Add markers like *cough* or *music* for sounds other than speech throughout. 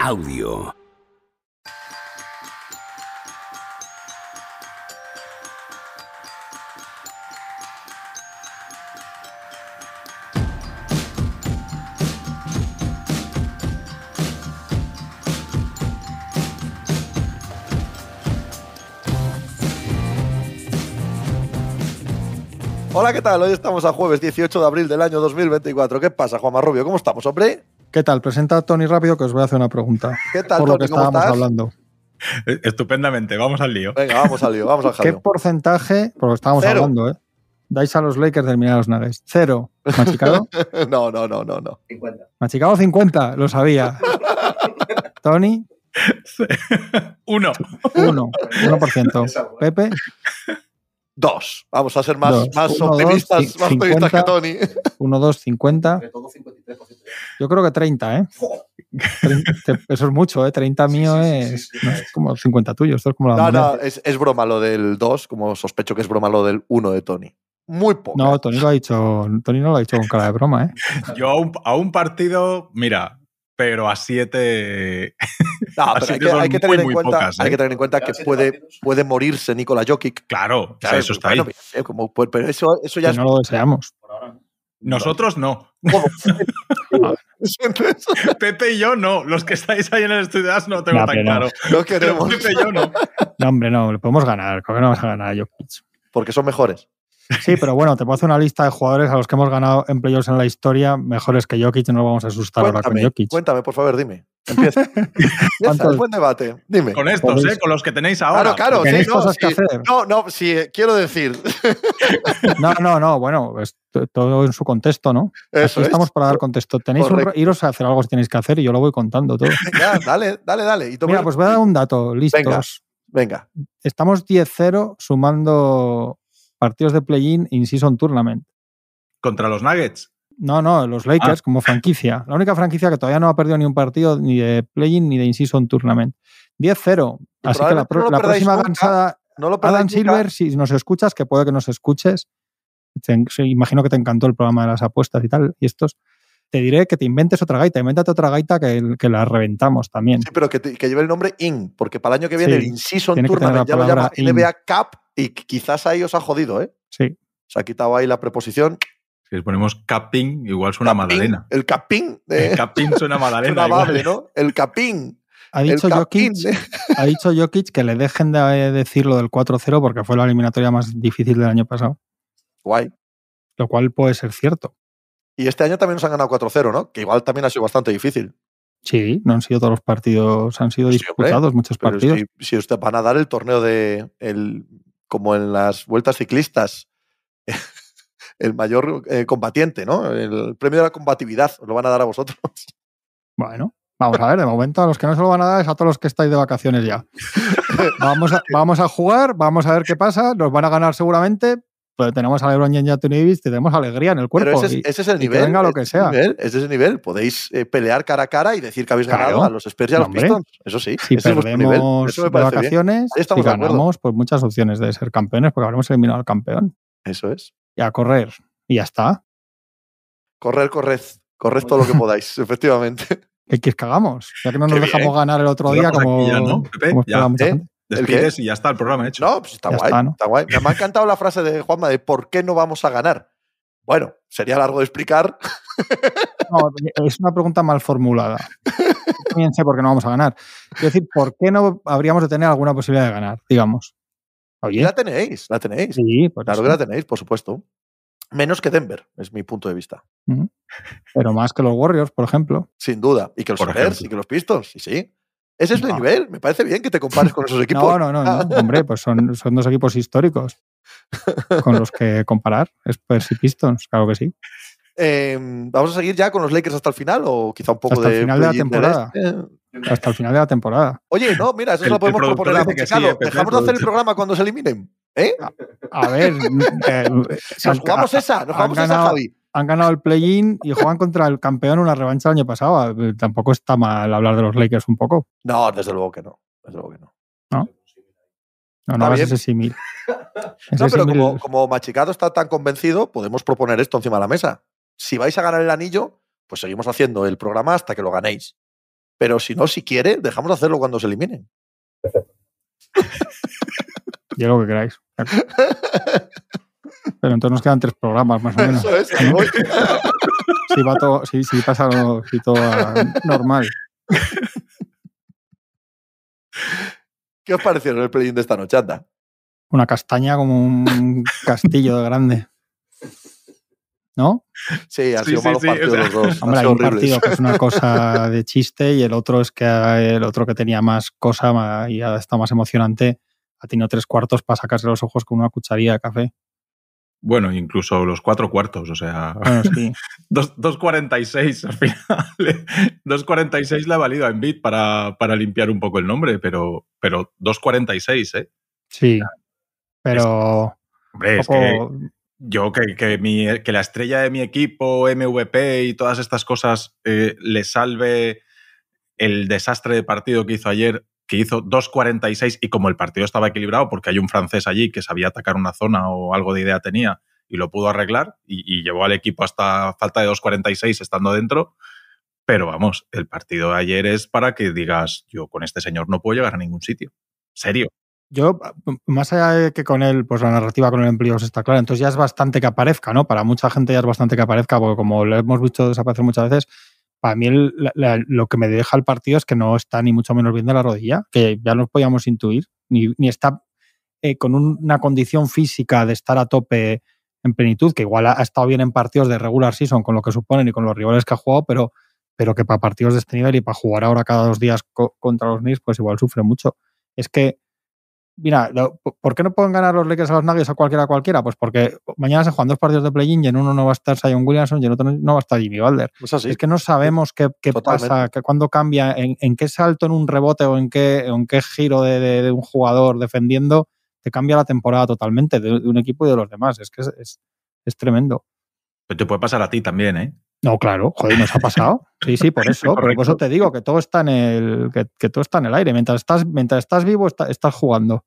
audio. Hola, ¿qué tal? Hoy estamos a jueves 18 de abril del año 2024. ¿Qué pasa, Juan Rubio? ¿Cómo estamos, hombre? ¿Qué tal? Presenta a Tony rápido que os voy a hacer una pregunta. ¿Qué tal, por lo que estábamos hablando. Eh, estupendamente, vamos al lío. Venga, vamos al lío, vamos al lío. ¿Qué porcentaje, por lo que estábamos hablando, eh? Dais a los Lakers de eliminar a los Nuggets. Cero. ¿Machicado? *laughs* no, no, no, no, no. 50. Machicado 50, lo sabía. *laughs* Tony. *laughs* Uno. Uno. uno por ciento. ¿eh? Pepe. Dos. Vamos a ser más, más uno, optimistas, dos, más 50, optimistas que Tony. 1, 2, 50. Yo creo que 30, ¿eh? eso es mucho, ¿eh? 30 *laughs* mío sí, sí, es, sí, no, es, como 50 tuyo. Esto es como la no, no, es, es, broma lo del 2, como sospecho que es broma lo del 1 de Tony. Muy poco. No, Tony lo ha dicho, Tony no lo ha dicho con cara de broma, ¿eh? *laughs* Yo a un, a un partido, mira, pero a siete. *laughs* hay, que, tener en cuenta, hay ¿eh? que tener en cuenta que puede, puede morirse Nikola Jokic. Claro, eso está ahí. Pues, pero eso, eso ya es, no lo deseamos. Nosotros no. *laughs* *laughs* Pepe y yo no. Los que estáis ahí en el estudio ah, no tengo tan claro. No. queremos. y yo no. No, hombre, no. Le podemos ganar. ¿Cómo no vas a ganar a Jokic? Porque son mejores. Sí, pero bueno, te puedo hacer una lista de jugadores a los que hemos ganado en playoffs en la historia mejores que Jokic y no nos vamos a asustar ahora con Jokic. Cuéntame, por favor, dime. Empieza. *laughs* es buen debate. Dime. Con estos, ¿eh? Con los que tenéis ahora. Claro, claro. Sí, no, no, no, sí, eh, quiero decir. *laughs* no, no, no. Bueno, todo en su contexto, ¿no? Aquí estamos para dar contexto. Tenéis un, iros a hacer algo si tenéis que hacer y yo lo voy contando todo. *laughs* ya, dale, dale, dale. Mira, pues voy a dar un dato. Listos. Venga. Estamos 10-0 sumando partidos de play-in in season tournament. ¿Contra los Nuggets? No, no, los Lakers ah. como franquicia. La única franquicia que todavía no ha perdido ni un partido ni de play-in ni de in season tournament. 10-0. Así que la, próxima avanzada. lo Adam Silver, si nos escuchas, que puede que nos escuches, imagino que te encantó el programa de las apuestas y tal, y estos te diré que te inventes otra gaita, invéntate otra gaita que, la reventamos también. Sí, pero que, lleve el nombre IN, porque para el año que viene el In-Season Tournament ya lo llama NBA Cup y quizás ahí os ha jodido, ¿eh? Sí. Se ha quitado ahí la preposición. Si les ponemos Capping, igual suena una Madalena. El capín. Eh. El capín suena Madalena. *laughs* amable, ¿no? El capín. Ha dicho, Jokic, ¿eh? ha dicho Jokic que le dejen de eh, decir lo del 4-0 porque fue la eliminatoria más difícil del año pasado. Guay. Lo cual puede ser cierto. Y este año también nos han ganado 4-0, ¿no? Que igual también ha sido bastante difícil. Sí, no han sido todos los partidos, han sido disputados muchos partidos. Si, si usted van a dar el torneo de, el, como en las vueltas ciclistas, *laughs* el mayor eh, combatiente, ¿no? El premio de la combatividad, os lo van a dar a vosotros. Bueno, Vamos a ver, de momento a los que no se lo van a dar es a todos los que estáis de vacaciones ya. *laughs* Vamos vamos a jugar, vamos a ver qué pasa, nos van a ganar seguramente, tenemos a LeBron y tenemos alegría en el cuerpo. ese, es el nivel. venga lo que sea. ese es el nivel. Podéis eh, pelear cara a cara y decir que habéis ganado a los Spurs y a los Pistons. Eso sí. Si perdemos de vacaciones, si ganamos, pues muchas opciones de ser campeones, porque habremos eliminado al campeón. Eso es. Y a correr. Y ya está. Correr, corred. Corred todo lo que podáis, *laughs* efectivamente. ¿Qué que cagamos Ya que no nos dejamos ganar el otro día, como, ya, ¿no, Pepe? Despides y ya está el programa hecho. No, pues está guay, está, guay. Me ha encantado la frase de Juanma de por qué no vamos a ganar. Bueno, sería largo de explicar. es una pregunta mal formulada. También sé por qué no vamos a ganar. Es decir, ¿por qué no habríamos de tener alguna posibilidad de ganar, digamos? Oye. La tenéis, la tenéis. Sí, claro que la tenéis, por supuesto. Menos que Denver, es mi punto de vista. Pero más que los Warriors, por ejemplo. Sin duda. Y que los Spurs y que los Pistons, sí, sí. ¿Ese es el nivel? Me parece bien que te compares con esos equipos. No, no, no, *laughs* hombre, pues son, son, dos equipos históricos con los que comparar, Spurs y Pistons, claro que sí. Em, ¿Vamos a seguir ya con los Lakers hasta el final o quizá un poco de... Hasta el final de la temporada. Este? Hasta el final de la temporada. Oye, no, mira, eso lo podemos proponer a eh, Dejamos de hacer el programa cuando se eliminen. ¿Eh? A, ver, mm, eh, nos eh, jugamos esa, nos jugamos esa, Javi han ganado el play-in y juegan contra el campeón una revancha el año pasado. Eh, tampoco está mal hablar de los Lakers un poco. No, desde luego que no. Desde luego que no. No. No, no ese símil. *laughs* no, pero como, Machicado está tan convencido, podemos proponer esto encima de la mesa. Si vais a ganar el anillo, pues seguimos haciendo el programa hasta que lo ganéis. Pero si no, si quiere, dejamos de hacerlo cuando se eliminen. Perfecto. lo que queráis. *laughs* Pero entonces nos quedan tres programas más o menos. *laughs* si, pasa lo, normal. ¿Qué os pareció el play de esta noche, anda? Una castaña como un castillo de grande. ¿No? Sí, ha sido malo partido los dos. Hombre, un partido que es una *laughs* cosa de chiste y el otro es que el otro que tenía más cosa y ha estado más emocionante ha tenido tres cuartos para sacarse los ojos con una cucharilla de café. Bueno, incluso los cuatro cuartos, o sea. 2.46 ah, *laughs* al final. 2.46 *laughs* la ha valido a bit para, limpiar un poco el nombre, pero, pero 2.46, ¿eh? Sí. Pero. hombre, es que yo que, que, mi, que, la estrella de mi equipo, MVP y todas estas cosas eh, le salve el desastre de partido que hizo ayer que hizo 2.46 y como el partido estaba equilibrado, porque hay un francés allí que sabía atacar una zona o algo de idea tenía y lo pudo arreglar y, llevó al equipo hasta falta de 2.46 estando dentro. Pero vamos, el partido de ayer es para que digas, yo con este señor no puedo llegar a ningún sitio. Serio. Yo, más allá de que con él, pues la narrativa con el empleo está clara, entonces ya es bastante que aparezca, ¿no? Para mucha gente ya es bastante que aparezca, porque como lo hemos visto desaparecer muchas veces, para mí lo que me deja el partido es que no está ni mucho menos bien de la rodilla, que ya nos podíamos intuir, ni, está eh, con una condición física de estar a tope en plenitud, que igual ha, estado bien en partidos de regular season con lo que suponen y con los rivales que ha jugado, pero, pero que para partidos de este nivel y para jugar ahora cada dos días contra los Knicks, pues igual sufre mucho. Es que Mira, ¿por qué no pueden ganar los Lakers a los Nuggets a cualquiera cualquiera? Pues porque mañana se juegan dos partidos de play-in y en uno no va a estar Sion Williamson y en otro no va a estar Jimmy Butler. es que no sabemos qué, pasa, cuándo cambia, en, qué salto en un rebote o en qué, en qué giro de, un jugador defendiendo te cambia la temporada totalmente de, un equipo y de los demás. Es que es, es tremendo. Pero te puede pasar a ti también, ¿eh? No, claro, joder, nos ha pasado. *laughs* Sí, sí, por eso, por eso te digo que todo está en el, que, todo está en el aire. Mientras estás, mientras estás vivo, estás jugando.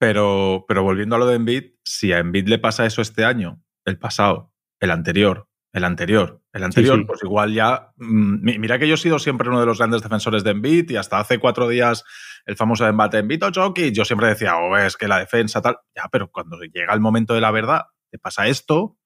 Pero, pero volviendo a lo de Envid, si a Envid le pasa eso este año, el pasado, el anterior, el anterior, el anterior, pues igual ya. Mm, mira que yo he sido siempre uno de los grandes defensores de Envid y hasta hace cuatro días el famoso embate en o yo siempre decía, oh, es que la defensa tal. Ya, pero cuando llega el momento de la verdad, te pasa esto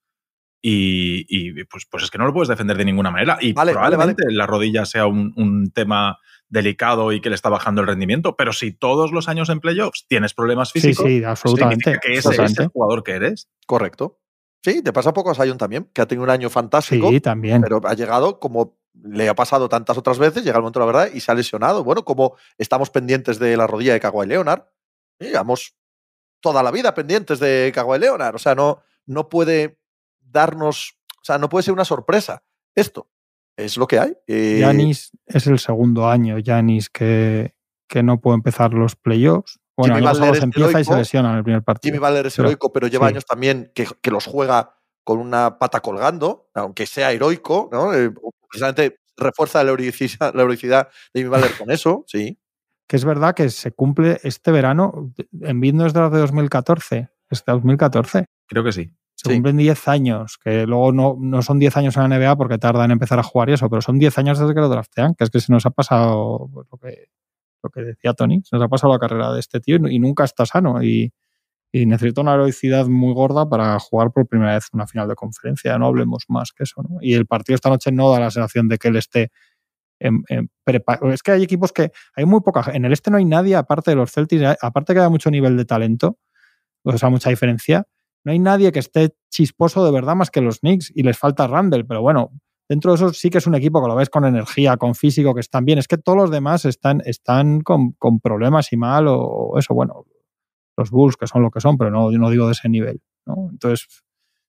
y, pues, pues, es que no lo puedes defender de ninguna manera. Y probablemente la rodilla sea un, tema delicado y que le está bajando el rendimiento, pero si todos los años en playoffs tienes problemas físicos, sí, sí, pues absolutamente, que ese es el jugador que eres. Correcto. Sí, te pasa poco a Sion también, que ha tenido un año fantástico. Sí, también. Pero ha llegado como le ha pasado tantas otras veces, llega el momento de la verdad y se ha lesionado. Bueno, como estamos pendientes de la rodilla de Kawhi Leonard, llevamos toda la vida pendientes de Kawhi Leonard. O sea, no, no puede darnos, o sea, no puede ser una sorpresa esto. Es lo que hay. Yanis eh es el segundo año, Yanis, que, que no puede empezar los playoffs. Bueno, Jimmy Valer este empieza y se lesiona en el primer partido. Jimmy Valer es este heroico, pero lleva años también que, los juega con una pata colgando, aunque sea heroico, ¿no? Eh, precisamente refuerza la heroicidad, de Jimmy Valer con eso, sí. Que es verdad que se cumple este verano, en vino desde de 2014, este 2014. Creo que sí. Se cumplen 10 años, que luego no, son 10 años en la NBA porque tarda en empezar a jugar y eso, pero son 10 años desde que lo draftean, que es que se nos ha pasado pues, lo, que, decía Tony, se nos ha pasado la carrera de este tío y, nunca está sano. Y, necesita una heroicidad muy gorda para jugar por primera vez una final de conferencia. No hablemos más que eso. Y el partido esta noche no da la sensación de que él esté preparado. Es que hay equipos que hay muy poca. En el este no hay nadie aparte de los Celtics, aparte que hay mucho nivel de talento, pues sea, mucha diferencia. No hay nadie que esté chisposo de verdad más que los Knicks y les falta Randall, pero bueno, dentro de eso sí que es un equipo que lo ves con energía, con físico, que están bien. Es que todos los demás están, están con, problemas y mal o, eso, bueno, los Bulls que son lo que son, pero no, no digo de ese nivel. Entonces,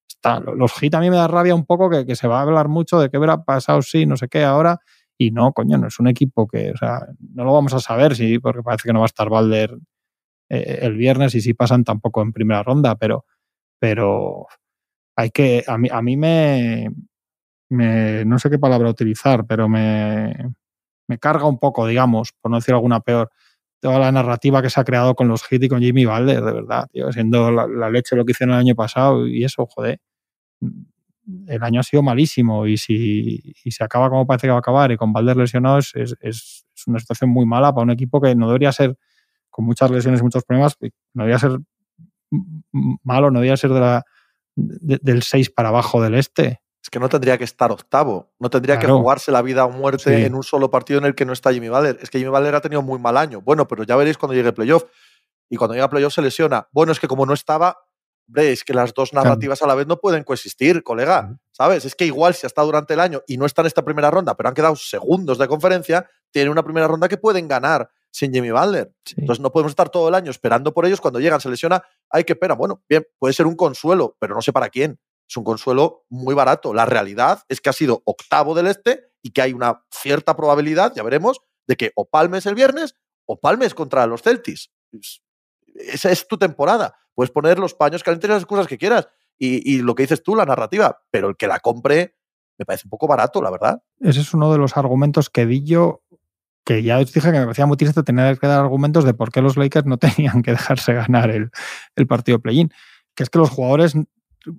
está, los Heat a mí me da rabia un poco que, se va a hablar mucho de qué hubiera pasado si sí, no sé qué ahora. Y no, coño, no es un equipo que, o sea, no lo vamos a saber, porque parece que no va a estar Valder eh, el viernes y si pasan tampoco en primera ronda, pero pero hay que, a mí, a mí me, no sé qué palabra utilizar, pero me, me carga un poco, digamos, por no decir alguna peor, toda la narrativa que se ha creado con los hits y con Jimmy Valdez, de verdad, tío, siendo la, leche lo que hicieron el año pasado y eso, joder. Mm, el año ha sido malísimo y si, se acaba como parece que va a acabar y con Valdés lesionado es, es una situación muy mala para un equipo que no debería ser, con muchas lesiones y muchos problemas, no debería ser malo no debía ser de la, del 6 para abajo del este. Es que no tendría que estar octavo, no tendría que jugarse la vida o muerte en un solo partido en el que no está Jimmy Valer. Es que Jimmy Valer ha tenido muy mal año. Bueno, pero ya veréis cuando llegue playoff. Y cuando llega playoff se lesiona. Bueno, es que como no estaba, veis que las dos narrativas a la vez no pueden coexistir, colega. ¿Sabes? Es que igual si ha estado durante el año y no está en esta primera ronda, pero han quedado segundos de conferencia, tiene una primera ronda que pueden ganar sin Jimmy Butler. Entonces no podemos estar todo el año esperando por ellos. Cuando llegan, se lesiona, hay que esperar. Bueno, bien, puede ser un consuelo, pero no sé para quién. Es un consuelo muy barato. La realidad es que ha sido octavo del este y que hay una cierta probabilidad, ya veremos, de que o palmes el viernes o palmes contra los Celtics. Esa es tu temporada. Puedes poner los paños calientes las cosas que quieras. Y, lo que dices tú, la narrativa. Pero el que la compre, me parece un poco barato, la verdad. Ese es uno de los argumentos que di yo que ya os dije que me parecía muy triste tener que dar argumentos de por qué los Lakers no *laughs* tenían que dejarse ganar el, partido play-in. Que es que los jugadores,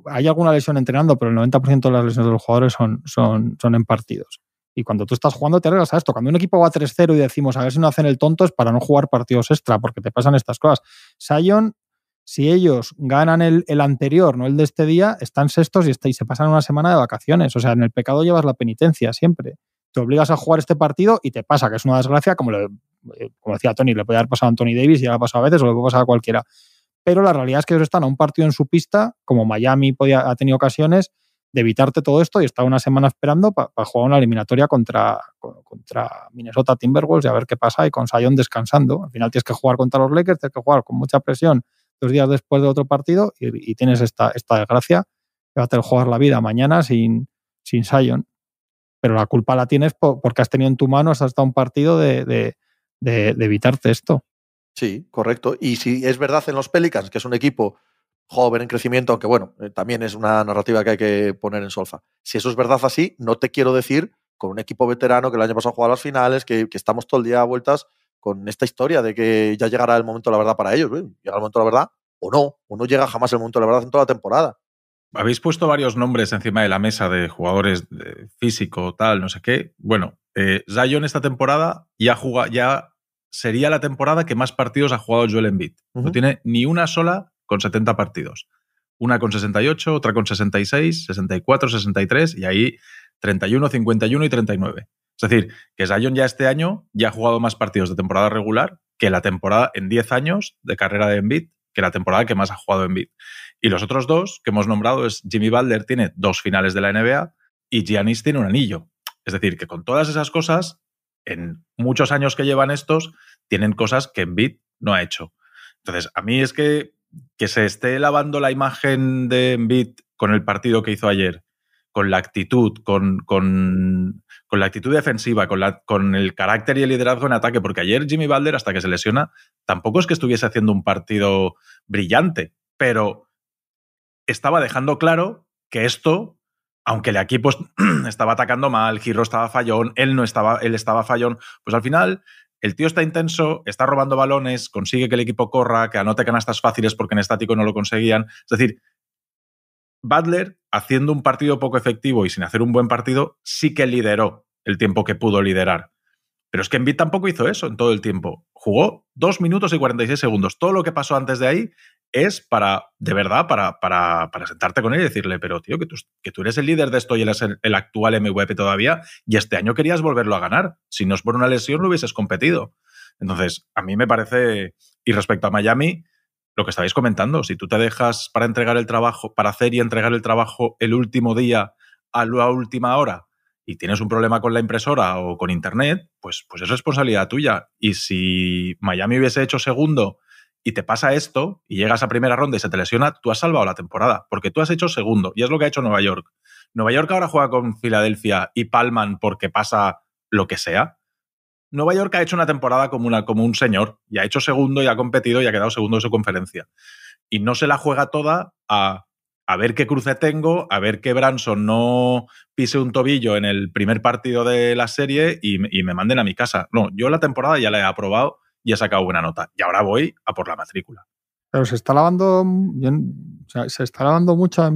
hay alguna lesión entrenando, pero el 90% de las lesiones de los jugadores son, son, son en partidos. Y cuando tú estás jugando te arreglas a esto. Cuando un equipo va 3-0 y decimos, a ver si no hacen el tonto, es para no jugar partidos extra, porque te pasan estas cosas. Sion, si ellos ganan el, anterior, no el de este día, están sextos y, y se pasan una semana de vacaciones. O sea, en el pecado llevas la penitencia siempre te obligas a jugar este partido y te pasa, que es una desgracia, como, le, eh, como decía Tony, le puede haber pasado a Anthony Davis, ya le ha pasado a veces, o le puede pasar a cualquiera. Pero la realidad es que ellos están a un partido en su pista, como Miami ha tenido ocasiones de evitarte todo esto y está una semana esperando para jugar una eliminatoria contra, contra Minnesota Timberwolves y a ver qué pasa y con Sion descansando. Al final tienes que jugar contra los Lakers, tienes que jugar con mucha presión dos días después de otro partido y, tienes esta, esta desgracia. Que va a tener que jugar la vida mañana sin, sin Sion pero la culpa la tienes porque has tenido en tu mano hasta un partido de, evitarte esto. Sí, correcto. Y si es verdad en los Pelicans, que es un equipo joven en crecimiento, aunque bueno, eh, también es una narrativa que hay que poner en solfa. Si eso es verdad así, no te quiero decir con un equipo veterano que el año pasado jugó a las finales, que, que estamos todo el día a vueltas con esta historia de que ya llegará el momento de la verdad para ellos. Llega el momento de la verdad o no, o no llega jamás el momento de la verdad en toda la temporada habéis puesto varios nombres encima de la mesa de jugadores físico, tal, no sé qué. Bueno, eh, Zion esta temporada ya, juega, ya sería la temporada que más partidos ha jugado Joel Embiid. No tiene ni una sola con 70 partidos. Una con 68, otra con 66, 64, 63 y ahí 31, 51 y 39. Es decir, que Zion ya este año ya ha jugado más partidos de temporada regular que la temporada en 10 años de carrera de Embiid que la temporada que más ha jugado en BID. Y los otros dos que hemos nombrado es Jimmy Butler tiene dos finales de la NBA y Giannis tiene un anillo. Es decir, que con todas esas cosas, en muchos años que llevan estos, tienen cosas que Embiid no ha hecho. Entonces, a mí es que que se esté lavando la imagen de Embiid con el partido que hizo ayer con la actitud, con, con, la actitud defensiva, con, la, con, el carácter y el liderazgo en ataque, porque ayer Jimmy Balder, hasta que se lesiona, tampoco es que estuviese haciendo un partido brillante, pero estaba dejando claro que esto, aunque el equipo *clears throat* estaba atacando mal, Giro estaba fallón, él no estaba, él estaba fallón, pues al final el tío está intenso, está robando balones, consigue que el equipo corra, que anote canastas fáciles porque en estático no lo conseguían. Es decir, Butler, haciendo un partido poco efectivo y sin hacer un buen partido, sí que lideró el tiempo que pudo liderar. Pero es que Embiid tampoco hizo eso en todo el tiempo. Jugó 2 minutos y 46 segundos. Todo lo que pasó antes de ahí es para, de verdad, para, para, para sentarte con él y decirle, pero tío, que tú, que tú eres el líder de esto y eres el, el, actual MVP todavía y este año querías volverlo a ganar. Si no es por una lesión, lo hubieses competido. Entonces, a mí me parece, y respecto a Miami, lo que estabais comentando, si tú te dejas para entregar el trabajo, para hacer y entregar el trabajo el último día a la última hora y tienes un problema con la impresora o con internet, pues, pues es responsabilidad tuya. Y si Miami hubiese hecho segundo y te pasa esto y llegas a primera ronda y se te lesiona, tú has salvado la temporada porque tú has hecho segundo y es lo que ha hecho Nueva York. Nueva York ahora juega con Filadelfia y palman porque pasa lo que sea. Nueva York ha hecho una temporada como, un señor y ha hecho segundo y ha competido y ha quedado segundo de su conferencia. Y no se la juega toda a, ver qué cruce tengo, a ver qué Branson no pise un tobillo en el primer partido de la serie y, me manden a mi casa. No, yo la temporada ya la he aprobado y he sacado buena nota. Y ahora voy a por la matrícula. Pero se está lavando, o se está lavando mucho a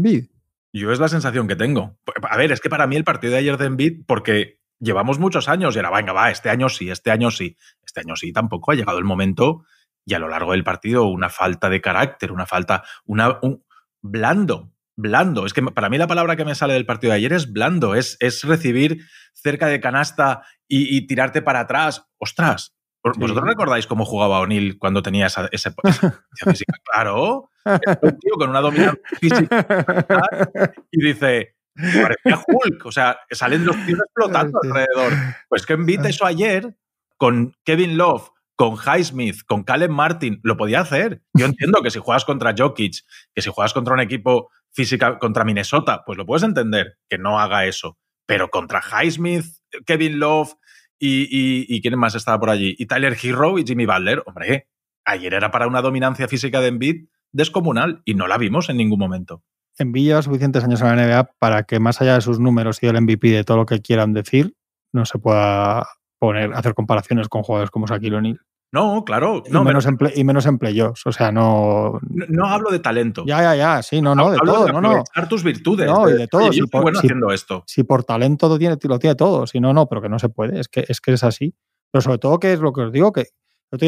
Yo es la sensación que tengo. A ver, es que para mí el partido de ayer de envid, porque llevamos muchos años y era, venga, va, este año sí, este año sí, este año sí, tampoco ha llegado el momento y a lo largo del partido una falta de carácter, una falta, un, blando, blando. Es que para mí la palabra que me sale del partido de ayer es blando, es, es recibir cerca de canasta y, tirarte para atrás. Ostras, ¿Vosotros recordáis cómo jugaba O'Neill cuando tenía esa, física? Claro, con una dominancia física y dice, Parecía Hulk, o sea, salen los tíos explotando alrededor. Pues que invite eso ayer con Kevin Love, con Highsmith, con Caleb Martin, lo podía hacer. Yo entiendo que si juegas contra Jokic, que si juegas contra un equipo físico, contra Minnesota, pues lo puedes entender, que no haga eso. Pero contra Highsmith, Kevin Love y, quién más estaba por allí, y Tyler Hero y Jimmy Butler, hombre, ayer era para una dominancia física de Embiid descomunal y no la vimos en ningún momento. Envy suficientes años en la NBA para que más allá de sus números y del MVP de todo lo que quieran decir, no se pueda poner, hacer comparaciones con jugadores como Shaquille O'Neal. No, claro. No, y, menos empleos. y menos O sea, no, no, hablo de talento. Ya, ya, ya. Sí, no, no, de todo. De no, no. tus virtudes. No, de, y de todo. bueno haciendo esto. Si por talento lo tiene, todo. Si no, no, pero que no se puede. Es que es, que es así. Pero sobre todo que es lo que os digo, que yo te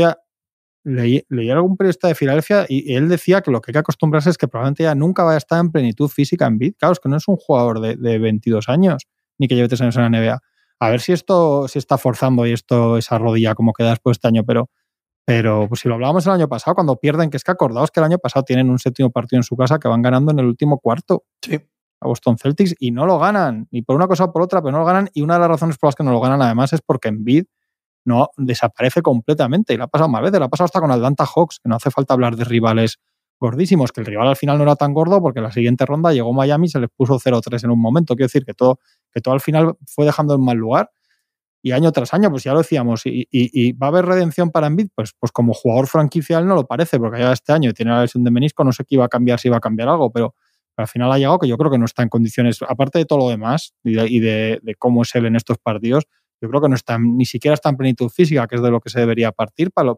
leí, leí, algún periodista de Filadelfia y él decía que lo que hay que acostumbrarse es que probablemente ya nunca va a estar en plenitud física en bid. Claro, es que no es un jugador de, 22 años, ni que lleve tres años en la NBA. A ver si esto se está forzando y esto, esa rodilla, como queda después de este año, pero, pero pues si lo hablábamos el año pasado, cuando pierden, que es que acordaos que el año pasado tienen un séptimo partido en su casa que van ganando en el último cuarto. Sí. A Boston Celtics y no lo ganan, ni por una cosa o por otra, pero no lo ganan. Y una de las razones por las que no lo ganan, además, es porque en bid no desaparece completamente. Y la ha pasado más veces, la ha pasado hasta con Atlanta Hawks, que no hace falta hablar de rivales gordísimos, que el rival al final no era tan gordo porque la siguiente ronda llegó Miami y se les puso 0-3 en un momento. Quiero decir que todo, que todo al final fue dejando en mal lugar. Y año tras año, pues ya lo decíamos, y, va a haber redención para Embiid, pues, pues como jugador franquicial no lo parece, porque ya este año tiene la lesión de menisco, no sé qué iba a cambiar, si iba a cambiar algo, pero, al final ha llegado que yo creo que no está en condiciones, aparte de todo lo demás y de cómo es él en estos partidos, yo creo que no está, ni siquiera está en plenitud física, que es de lo que se debería partir para,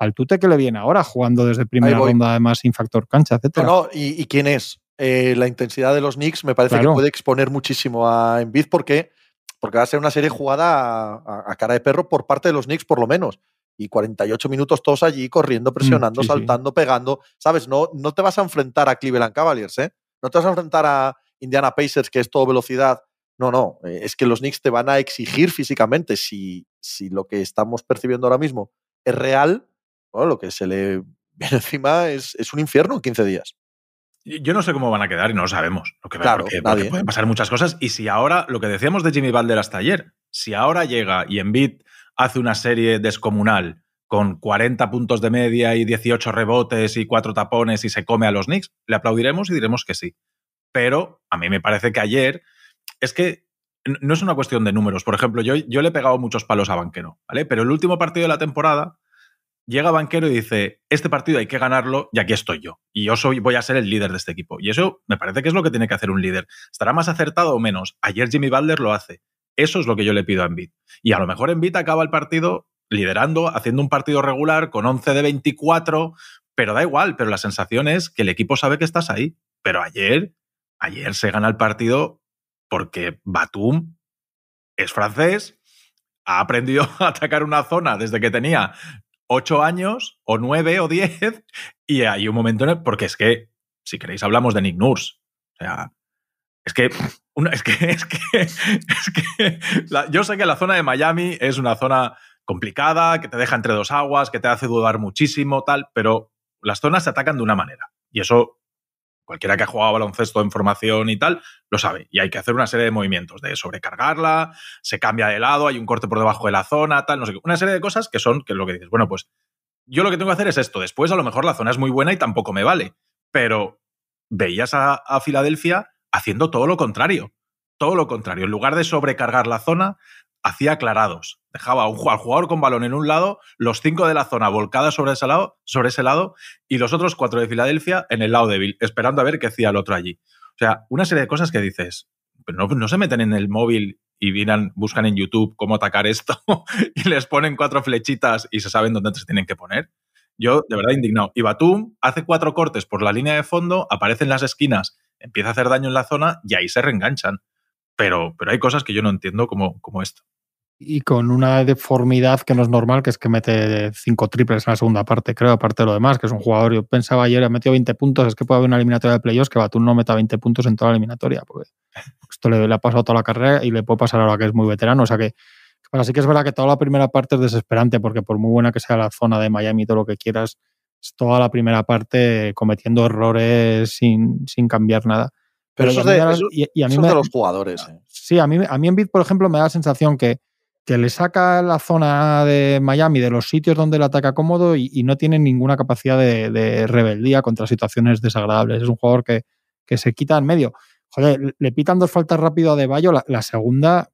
el tute que le viene ahora, jugando desde primera ronda, además sin factor cancha, etc. No, ¿y, quién es? Eh, la intensidad de los Knicks me parece que puede exponer muchísimo a ¿por porque, porque va a ser una serie jugada a, cara de perro por parte de los Knicks, por lo menos. Y 48 minutos todos allí corriendo, mm, presionando, saltando, pegando. ¿Sabes? No, no te vas a enfrentar a Cleveland Cavaliers, ¿eh? No te vas a enfrentar a Indiana Pacers, que es todo velocidad no, no, eh, es que los Knicks te van a exigir físicamente. Si, si lo que estamos percibiendo ahora mismo es real, bueno, lo que se le *laughs* viene encima es, un infierno en 15 días. Yo no sé cómo van a quedar y no lo sabemos. claro, porque, pueden pasar muchas cosas. Y si ahora, lo que decíamos de Jimmy Valder hasta ayer, si ahora llega y en Bit hace una serie descomunal con 40 puntos de media y 18 rebotes y 4 tapones y se come a los Knicks, le aplaudiremos y diremos que sí. Pero a mí me parece que ayer es que no es una cuestión de números. Por ejemplo, yo, le he pegado muchos palos a Banquero, ¿vale? Pero el último partido de la temporada llega Banquero y dice, este partido hay que ganarlo y aquí estoy yo. Y yo soy, voy a ser el líder de este equipo. Y eso me parece que es lo que tiene que hacer un líder. ¿Estará más acertado o menos? Ayer Jimmy Butler lo hace. Eso es lo que yo le pido a Envid. Y a lo mejor Envid acaba el partido liderando, haciendo un partido regular con 11 de 24, pero da igual, pero la sensación es que el equipo sabe que estás ahí. Pero ayer, ayer se gana el partido porque Batum es francés, ha aprendido *laughs* a atacar una zona desde que tenía ocho años, o nueve, o diez, y hay un momento en el, porque es que, si queréis, hablamos de Nick Nurse. O sea, es que, *laughs* es que, es que, *laughs* yo sé que la zona de Miami es una zona complicada, que te deja entre dos aguas, que te hace dudar muchísimo, tal, pero las zonas se atacan de una manera. Y eso cualquiera que ha jugado baloncesto en formación y tal, lo sabe. Y hay que hacer una serie de movimientos, de sobrecargarla, se cambia de lado, hay un corte por debajo de la zona, tal, no sé qué. Una serie de cosas que son que es lo que dices, bueno, pues yo lo que tengo que hacer es esto. Después a lo mejor la zona es muy buena y tampoco me vale. Pero veías a Filadelfia haciendo todo lo contrario. Todo lo contrario. En lugar de sobrecargar la zona, hacía aclarados. Dejaba al jugador con balón en un lado, los cinco de la zona volcadas sobre ese lado, sobre ese lado y los otros cuatro de Filadelfia en el lado débil, esperando a ver qué hacía el otro allí. O sea, una serie de cosas que dices, pero no, se meten en el móvil y buscan en YouTube cómo atacar esto *laughs* y les ponen cuatro flechitas y se saben dónde se tienen que poner. Yo, de verdad, indignado. Y Batum hace cuatro cortes por la línea de fondo, aparecen las esquinas, empieza a hacer daño en la zona y ahí se reenganchan. Pero, pero hay cosas que yo no entiendo como, como esto y con una deformidad que no es normal, que es que mete cinco triples en la segunda parte, creo, aparte de lo demás, que es un jugador, yo pensaba ayer, ha metido 20 puntos, es que puede haber una eliminatoria de playoffs que Batum no meta 20 puntos en toda la eliminatoria, porque esto le, ha pasado toda la carrera y le puede pasar ahora que es muy veterano, o sea que para sí que es verdad que toda la primera parte es desesperante, porque por muy buena que sea la zona de Miami, todo lo que quieras, es toda la primera parte cometiendo errores sin, cambiar nada. Pero, eso, es de, los jugadores. Sí, a mí, a mí en Bid, por ejemplo, me da la sensación que que le saca la zona de Miami de los sitios donde le ataca cómodo y, no tiene ninguna capacidad de, rebeldía contra situaciones desagradables. Es un jugador que, se quita en medio. Joder, le pitan dos faltas rápido a De La, segunda,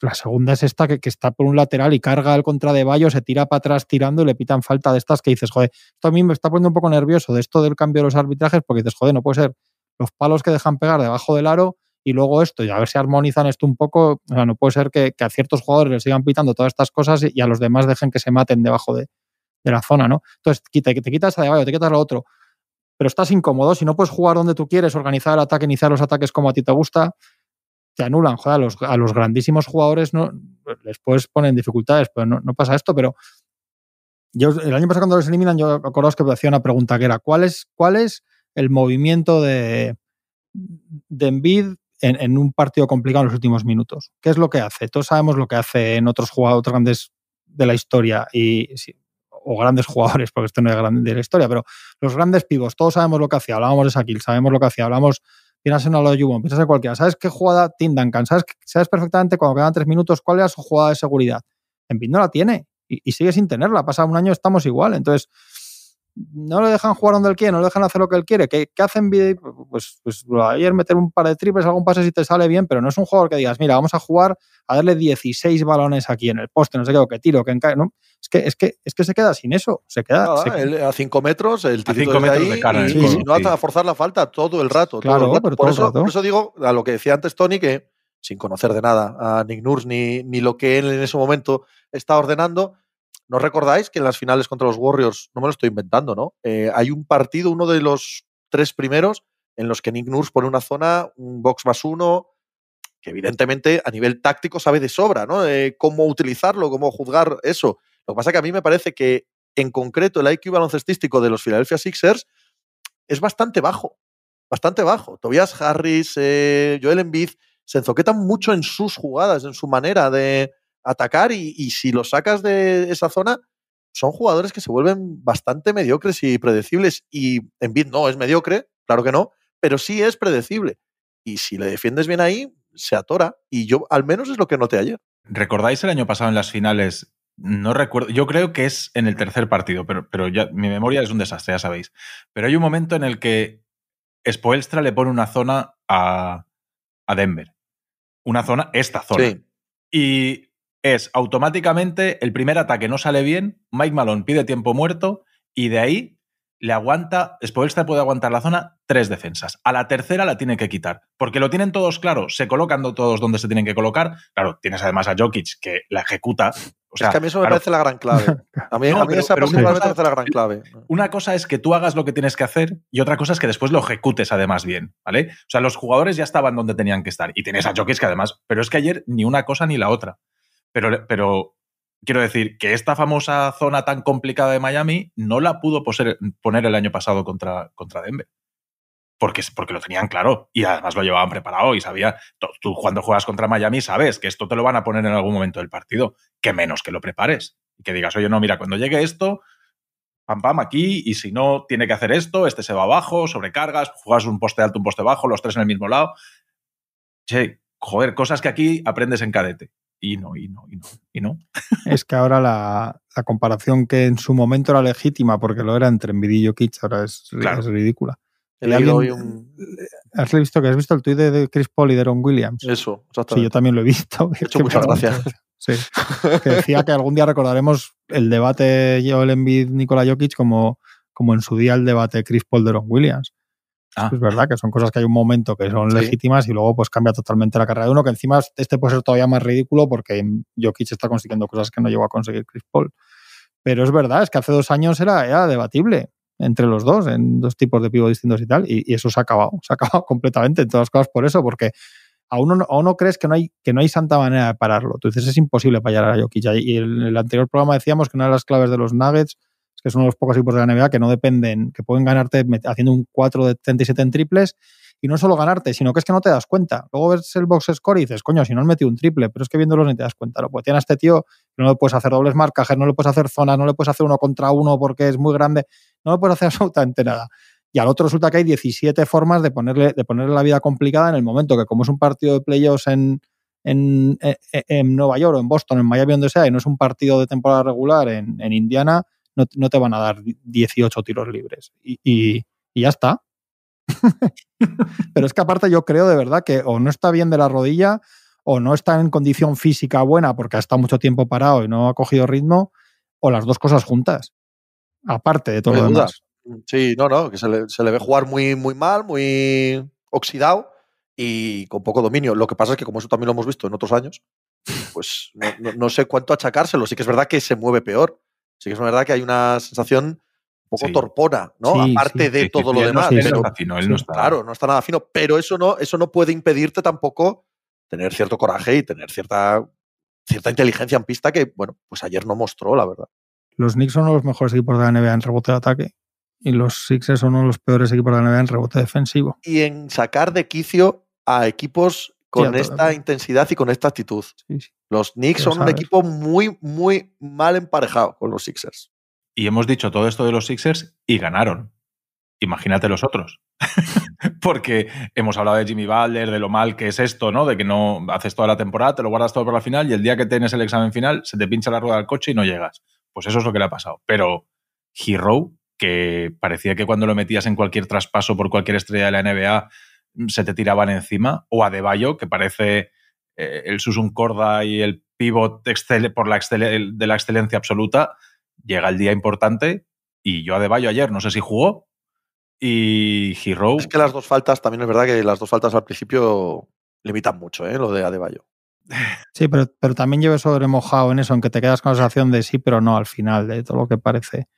la segunda es esta que, está por un lateral y carga al contra de Bayo, se tira para atrás tirando y le pitan falta de estas que dices, joder, esto a mí me está poniendo un poco nervioso de esto del cambio de los arbitrajes porque dices, joder, no puede ser. Los palos que dejan pegar debajo del aro y luego esto, y a ver si armonizan esto un poco. no puede ser que, a ciertos jugadores les sigan pitando todas estas cosas y, a los demás dejen que se maten debajo de, la zona, ¿no? Entonces, te, quitas a de te quitas lo otro, pero estás incómodo, si no puedes jugar donde tú quieres, organizar el ataque, iniciar los ataques como a ti te gusta, te anulan, a los, grandísimos jugadores no, les puedes poner dificultades, pero no, pasa esto, pero yo, el año pasado cuando los eliminan, yo acordaos que hacía una pregunta que era, ¿cuál es, cuál es el movimiento de, de en, un partido complicado en los últimos minutos. ¿Qué es lo que hace? Todos sabemos lo que hace en otros jugadores grandes de la historia y, o grandes *laughs* jugadores, porque esto no es grande de la historia, pero los grandes pibos, todos sabemos lo que hacía, hablábamos de Sakil, sabemos lo que hacía, hablábamos... piensas en Alo Yubon, piensas cualquiera, sabes qué jugada Tim Duncan, sabes, perfectamente cuando quedan tres minutos cuál era su jugada de seguridad. En fin, no la tiene y, y sigue sin tenerla, pasa un año, estamos igual, entonces no le dejan jugar donde él quiere, no le dejan hacer lo que él quiere. ¿Qué, hacen? Pues, pues ayer meter un par de triples, algún pase si te sale bien, pero no es un jugador que digas, mira, vamos a jugar a darle 16 balones aquí en el poste, no sé qué, o que tiro, que encaje. No, es que, es, que, es que se queda sin eso. Se queda. a 5 metros, el tiro. metros ahí, Y, ¿eh? forzar la falta todo el rato. por, eso, digo a lo que decía antes Tony, que sin conocer de nada a Nick ni, ni lo que él en ese momento está ordenando ¿No recordáis que en las finales contra los Warriors, no me lo estoy inventando, ¿no? Eh, hay un partido, uno de los tres primeros, en los que Nick Nurse pone una zona, un box más uno, que evidentemente a nivel táctico sabe de sobra, ¿no? Eh, cómo utilizarlo, cómo juzgar eso. Lo que pasa es que a mí me parece que en concreto el IQ baloncestístico de los Philadelphia Sixers es bastante bajo, bastante bajo. Tobias Harris, eh, Joel Embiid se enzoquetan mucho en sus jugadas, en su manera de, atacar y, si lo sacas de esa zona, son jugadores que se vuelven bastante mediocres y predecibles. Y en BID no es mediocre, claro que no, pero sí es predecible. Y si le defiendes bien ahí, se atora. Y yo, al menos, es lo que noté ayer. ¿Recordáis el año pasado en las finales? No recuerdo, yo creo que es en el tercer partido, pero, pero ya mi memoria es un desastre, ya sabéis. Pero hay un momento en el que Spoelstra le pone una zona a, a Denver. Una zona, esta zona. Sí. Y es automáticamente el primer ataque no sale bien, Mike Malone pide tiempo muerto y de ahí le aguanta, Spoelstra puede aguantar la zona tres defensas. A la tercera la tiene que quitar, porque lo tienen todos claro, se colocan todos donde se tienen que colocar. Claro, tienes además a Jokic que la ejecuta. O sea, es que a mí eso me parece la gran clave. A mí, *laughs* esa me parece la gran clave. Una cosa es que tú hagas lo que tienes que hacer y otra cosa es que después lo ejecutes además bien, ¿vale? O sea, los jugadores ya estaban donde tenían que estar y tienes a Jokic que además, pero es que ayer ni una cosa ni la otra. Pero, quiero decir que esta famosa zona tan complicada de Miami no la pudo poner el año pasado contra, contra Denver. Porque, lo tenían claro y además lo llevaban preparado y sabía, tú cuando juegas contra Miami sabes que esto te lo van a poner en algún momento del partido, que menos que lo prepares y que digas, oye, no, mira, cuando llegue esto, pam, pam, aquí y si no tiene que hacer esto, este se va abajo, sobrecargas, juegas un poste alto, un poste bajo, los tres en el mismo lado. Che, joder, cosas que aquí aprendes en cadete y no, y no, y no, *laughs* Es que ahora la, comparación que en su momento era legítima, porque lo era entre y Jokic, ahora es, ridícula. ¿Has visto que has visto el tuit de Chris Paul y de Williams? Eso, exactamente. Sí, yo también lo he visto. *laughs* muchas gracias. *laughs* que decía que algún día recordaremos el debate Joel Embiid nicola Jokic como, como en su día el debate Chris Paul de Ron Williams. Ah. Es verdad que son cosas que hay un momento que son legítimas y luego pues cambia totalmente la carrera de uno, que encima este puede ser todavía más ridículo porque Jokic está consiguiendo cosas que no llegó a conseguir Chris Paul. Pero es verdad, es que hace dos años era, debatible entre los dos, en dos tipos de pivot distintos y tal, y, eso se ha acabado, *laughs* se ha acabado completamente, en todas las cosas por eso, porque a uno, crees que no, hay, que no hay santa manera de pararlo. entonces es imposible fallar a Jokic. Y en el anterior programa decíamos que una de las claves de los Nuggets que es uno de los pocos equipos de la NBA que no dependen, que pueden ganarte haciendo un 4 de 37 en triples y no solo ganarte, sino que es que no te das cuenta. Luego ves el box score y dices, coño, si no han metido un triple, pero es que viéndolos ni te das cuenta. Lo tiene a este tío, no le puedes hacer dobles marcajes, no le puedes hacer zonas, no le puedes hacer uno contra uno porque es muy grande, no le puedes hacer *laughs* absolutamente nada. Y al otro resulta que hay 17 formas de ponerle, de ponerle la vida complicada en el momento que, como es un partido de playoffs en, en, e, e, en, Nueva York o en Boston, en Miami, donde sea, y no es un partido de temporada regular en, en Indiana, no, te van a dar 18 tiros libres. Y, ya está. *laughs* Pero es que aparte yo creo de verdad que o no está bien de la rodilla o no está en condición física buena porque ha estado mucho tiempo parado y no ha cogido ritmo, o las dos cosas juntas, aparte de todo lo demás. Sí, no, no, que se le, ve jugar muy, muy mal, muy oxidado y con poco dominio. Lo que pasa es que como eso también lo hemos visto en otros años, pues no, no sé cuánto achacárselo. Sí que es verdad que se mueve peor sí que es verdad que hay una sensación un poco torpona, ¿no? Aparte de todo lo demás. claro, no está nada fino, pero eso no, eso no puede impedirte tampoco tener cierto coraje y tener cierta, cierta inteligencia en pista que, bueno, pues ayer no mostró, la verdad. Los Knicks son uno de los mejores equipos de la NBA en rebote de ataque y los Sixers son uno de los peores equipos de la NBA en rebote defensivo. Y en sacar de quicio a equipos con esta intensidad y con esta actitud. Sí, sí. Los Knicks son un equipo muy, muy mal emparejado con los Sixers. Y hemos dicho todo esto de los Sixers y ganaron. Imagínate los otros. *laughs* Porque hemos hablado de Jimmy Butler, de lo mal que es esto, ¿no? De que no haces toda la temporada, te lo guardas todo para la final y el día que tienes el examen final se te pincha la rueda del coche y no llegas. Pues eso es lo que le ha pasado. Pero Hero, que parecía que cuando lo metías en cualquier traspaso por cualquier estrella de la NBA mm, se te tiraban encima, o Adebayo, que parece eh, el Susun Corda y el pivot por la de la excelencia absoluta, llega el día importante y yo a De ayer no sé si jugó y Hero. Es que las dos faltas, también es verdad que las dos faltas al principio limitan mucho, ¿eh? lo de Adebayo. *laughs* Sí, pero, también llevo sobre mojado en eso, aunque te quedas con la sensación de sí, pero no al final, de todo lo que parece.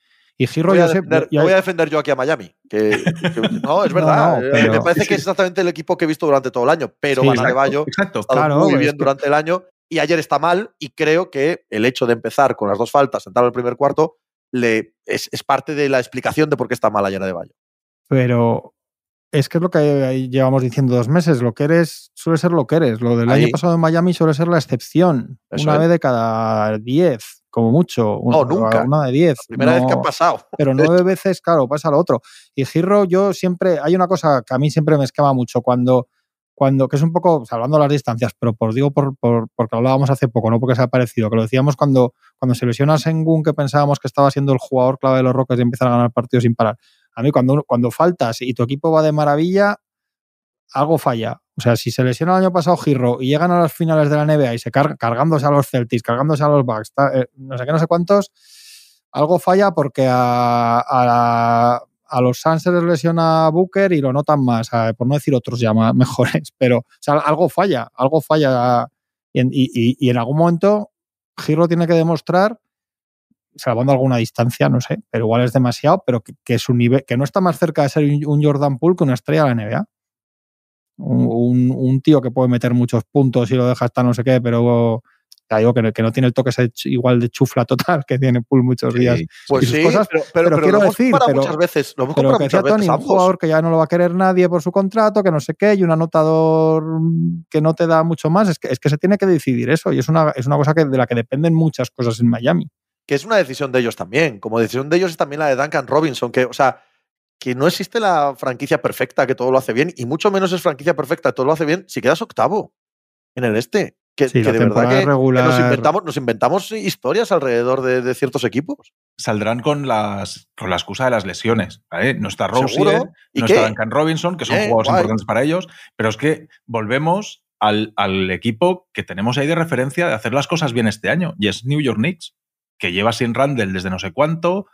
Y Giro voy voy a defender yo aquí a Miami. Que, *laughs* no, es verdad. me parece que es exactamente el equipo que he visto durante todo el año. Pero sí, Bayo exacto, claro, muy bien durante el año y ayer está mal. Y creo que el hecho de empezar con las dos faltas, entrar el primer cuarto, le, es, parte de la explicación de por qué está mal ayer de Bayo. Pero es que es lo que llevamos diciendo dos meses. Lo que eres suele ser lo que eres. Lo del año pasado en Miami suele ser la excepción. una vez de cada diez como mucho. Una, nunca. de 10 primera vez que ha pasado. Pero nueve *laughs* veces, claro, pasa lo otro. Y Girro, yo siempre, hay una cosa que a mí siempre me escama mucho cuando, cuando que es un poco, hablando las distancias, pero por, digo por, por, porque hablábamos hace poco, no porque se ha parecido, que lo decíamos cuando, cuando se lesiona Sengun, que pensábamos que estaba siendo el jugador clave de los Rockets y empiezan a ganar partidos sin parar. A mí cuando, cuando faltas y tu equipo va de maravilla, algo falla. O sea, si se lesiona el año pasado Giro y llegan a las finales de la NBA y se cargándose a los Celtics, cargándose a los Bucks, eh, no sé qué, no sé cuántos, algo falla porque a, a, los Suns se les lesiona Booker y lo notan más, por no decir otros ya *laughs* mejores, pero algo falla, algo falla. Y en, algún momento Giro tiene que demostrar salvando alguna distancia, no sé, pero igual es demasiado, pero que, su nivel, que no está más cerca de ser un Jordan Poole que una estrella de la NBA. Un, tío que puede meter muchos puntos y lo deja hasta no sé qué, pero que no, tiene el toque ese igual de chufla total que tiene Pool muchos días. pues sí, pero, quiero decir, pero, muchas veces, lo que Tony, un jugador que ya no lo va a querer nadie por su contrato, que no sé qué, y un anotador que no te da mucho más, es que, es que se tiene que decidir eso, y es una, es una cosa que, de la que dependen muchas cosas en Miami. Que es una decisión de ellos también, como decisión de ellos es también la de Duncan Robinson, que, o sea, que no existe la franquicia perfecta que todo lo hace bien, y mucho menos es franquicia perfecta, todo lo hace bien, si quedas octavo en el este. Que, de verdad que, nos, inventamos, historias alrededor de, ciertos equipos. Saldrán con las con la excusa de las lesiones. No está y no está Duncan Robinson, que son juegos eh, jugadores importantes para ellos, pero es que volvemos al, al equipo que tenemos ahí de referencia de hacer las cosas bien este año, y es New York Knicks, que lleva sin Randall desde no sé cuánto,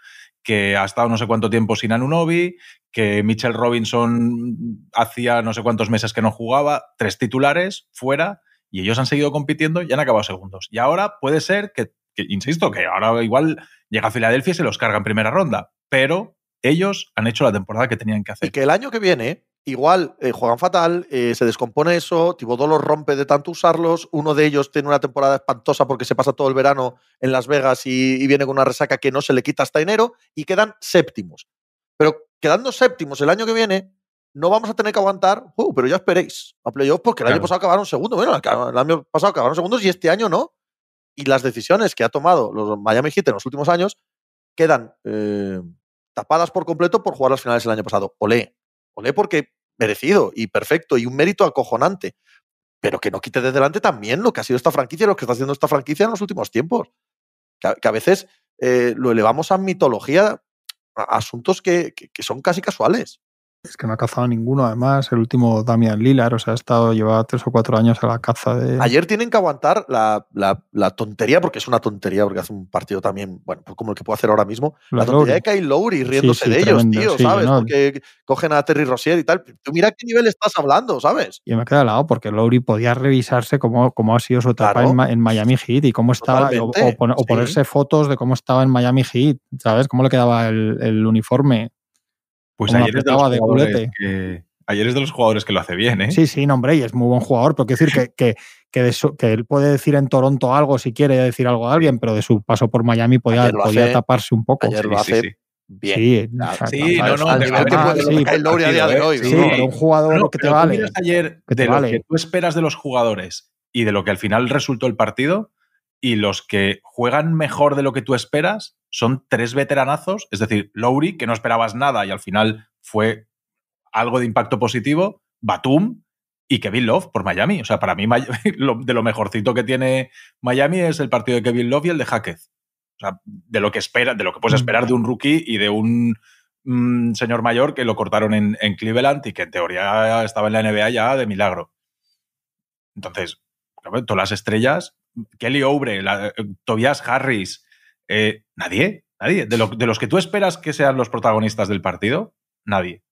que ha estado no sé cuánto tiempo sin Anunobi, que Mitchell Robinson hacía no sé cuántos meses que no jugaba, tres titulares fuera, y ellos han seguido compitiendo y han acabado segundos. Y ahora puede ser que, que insisto, que ahora igual llega a Filadelfia y se los carga en primera ronda, pero ellos han hecho la temporada que tenían que hacer. Y que el año que viene igual eh, juegan fatal, eh, se descompone eso, Tibodó los rompe de tanto usarlos, uno de ellos tiene una temporada espantosa porque se pasa todo el verano en Las Vegas y, viene con una resaca que no se le quita hasta enero y quedan séptimos. Pero quedando séptimos el año que viene, no vamos a tener que aguantar, uh, pero ya esperéis a playoffs porque el año pasado acabaron segundos, bueno, el año pasado acabaron segundos y este año no. Y las decisiones que ha tomado los Miami Heat en los últimos años quedan eh, tapadas por completo por jugar las finales el año pasado. Olé, porque merecido y perfecto y un mérito acojonante. Pero que no quite de delante también lo que ha sido esta franquicia y lo que está haciendo esta franquicia en los últimos tiempos. Que a, veces eh, lo elevamos a mitología, a asuntos que son casi casuales. Es que no ha cazado ninguno, además. El último Damian Lilar, o sea, ha estado, llevado tres o cuatro años a la caza de. Ayer tienen que aguantar la, tontería, porque es una tontería, porque hace un partido también, bueno, pues como el que puedo hacer ahora mismo. La, tontería de Kyle Lowry riéndose de ellos, tío, ¿sabes? Porque cogen a Terry Rosier y tal. Tú mira qué nivel estás hablando, ¿sabes? Y me queda al lado, porque Lowry podía revisarse cómo, cómo ha sido su etapa en, Miami Heat y cómo estaba, o, ponerse fotos de cómo estaba en Miami Heat, ¿sabes? Cómo le quedaba el uniforme. Pues ayer es, de los ayer es de los jugadores que lo hace bien, ¿eh? Sí, sí, nombre, hombre, y es muy buen jugador, pero quiero decir que, que, que, él puede decir en Toronto algo si quiere decir algo a alguien, pero de su paso por Miami podía, taparse un poco. Ayer lo hace bien. Sí, no, no, El a día de ¿eh? hoy. Sí, pero un jugador que te vale. Ayer, que tú esperas de los jugadores y de lo que al final resultó el partido, y los que juegan mejor de lo que tú esperas son tres veteranazos, es decir, Lowry, que no esperabas nada y al final fue algo de impacto positivo, Batum y Kevin Love por Miami. O sea, para mí *laughs* de lo mejorcito que tiene Miami es el partido de Kevin Love y el de Hackett. O sea, de lo que espera, de lo que puedes mm. esperar de un rookie y de un mm, señor mayor que lo cortaron en, en Cleveland y que en teoría estaba en la NBA ya de milagro. Entonces, todas las estrellas Kelly Oubre, eh, Tobias Harris, eh, nadie, nadie. De, los que tú esperas que sean los protagonistas del partido, nadie.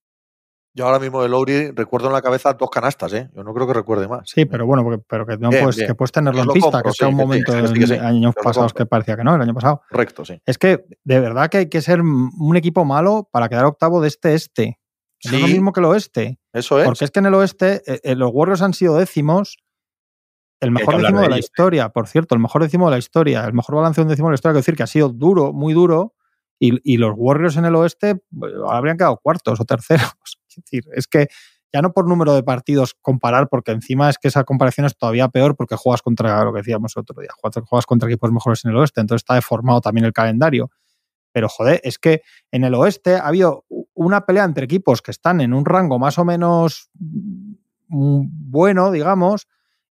Yo ahora mismo de Lowry recuerdo en la cabeza dos canastas, ¿eh? Yo no creo que recuerde más. Sí, pero bueno, pero que, no puedes, tenerlo en pista, que sea un momento de años pasados que parecía que no, el año pasado. Correcto, sí. Es que de verdad que hay que ser un equipo malo para quedar octavo de este este. es lo mismo que el oeste. Eso es. Porque es que en el oeste eh, los Warriors han sido décimos, el mejor décimo de, la historia, por cierto, el mejor décimo de la historia, el mejor balance de un décimo de la historia, que decir que ha sido duro, muy duro, y, los Warriors en el oeste eh, habrían quedado cuartos o terceros. *laughs* Es decir, es que ya no por número de partidos comparar, porque encima es que esa comparación es todavía peor porque juegas contra lo que decíamos otro día, juegas contra equipos mejores en el oeste, entonces está deformado también el calendario. Pero joder, es que en el oeste ha habido una pelea entre equipos que están en un rango más o menos mm, bueno, digamos,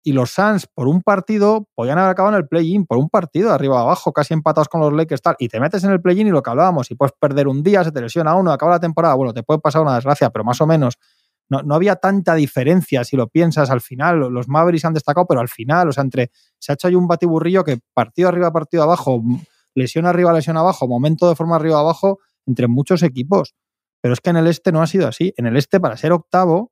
y los Suns por un partido podían haber acabado en el play-in, por un partido, arriba abajo, casi empatados con los Lakers, tal, y te metes en el play-in y lo que hablábamos, y puedes perder un día, se te lesiona uno, acaba la temporada, bueno, te puede pasar una desgracia, pero más o menos. No, no había tanta diferencia, si lo piensas, al final, los Mavericks han destacado, pero al final, o sea, entre, se ha hecho ahí un batiburrillo que partido arriba, partido abajo, lesión arriba, lesión abajo, momento de forma arriba, abajo, entre muchos equipos. Pero es que en el este no ha sido así. En el este, para ser octavo,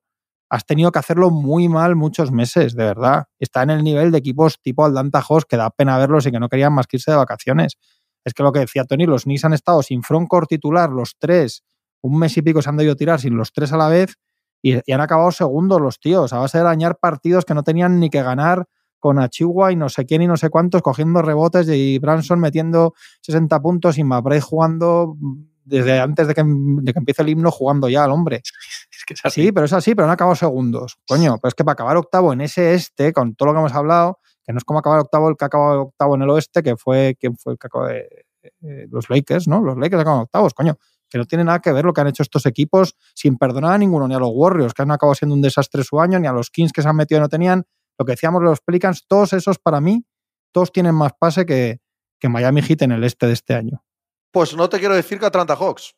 has tenido que hacerlo muy mal muchos meses, de verdad. Está en el nivel de equipos tipo Atlanta Hawks que da pena verlos y que no querían más que irse de vacaciones. Es que lo que decía Tony, los Knicks han estado sin frontcourt titular, los tres, un mes y pico se han debido tirar sin los tres a la vez y, han acabado segundos los tíos, a base de dañar partidos que no tenían ni que ganar con Achigua y no sé quién y no sé cuántos cogiendo rebotes y Branson metiendo 60 puntos y Mabray jugando desde antes de que, empiece el himno jugando ya al hombre. *laughs* es así. Sí, pero es así, pero no acabado segundos. Coño, pero pues es que para acabar octavo en ese este, con todo lo que hemos hablado, que no es como acabar octavo el que ha acabado octavo en el oeste, que fue quien fue el que acabó de, eh, los Lakers, ¿no? Los Lakers acaban octavos, coño. Que no tiene nada que ver lo que han hecho estos equipos sin perdonar a ninguno, ni a los Warriors, que han acabado siendo un desastre su año, ni a los Kings que se han metido y no tenían. Lo que decíamos los Pelicans, todos esos para mí, todos tienen más pase que, que Miami Heat en el este de este año. Pues no te quiero decir que Atlanta Hawks.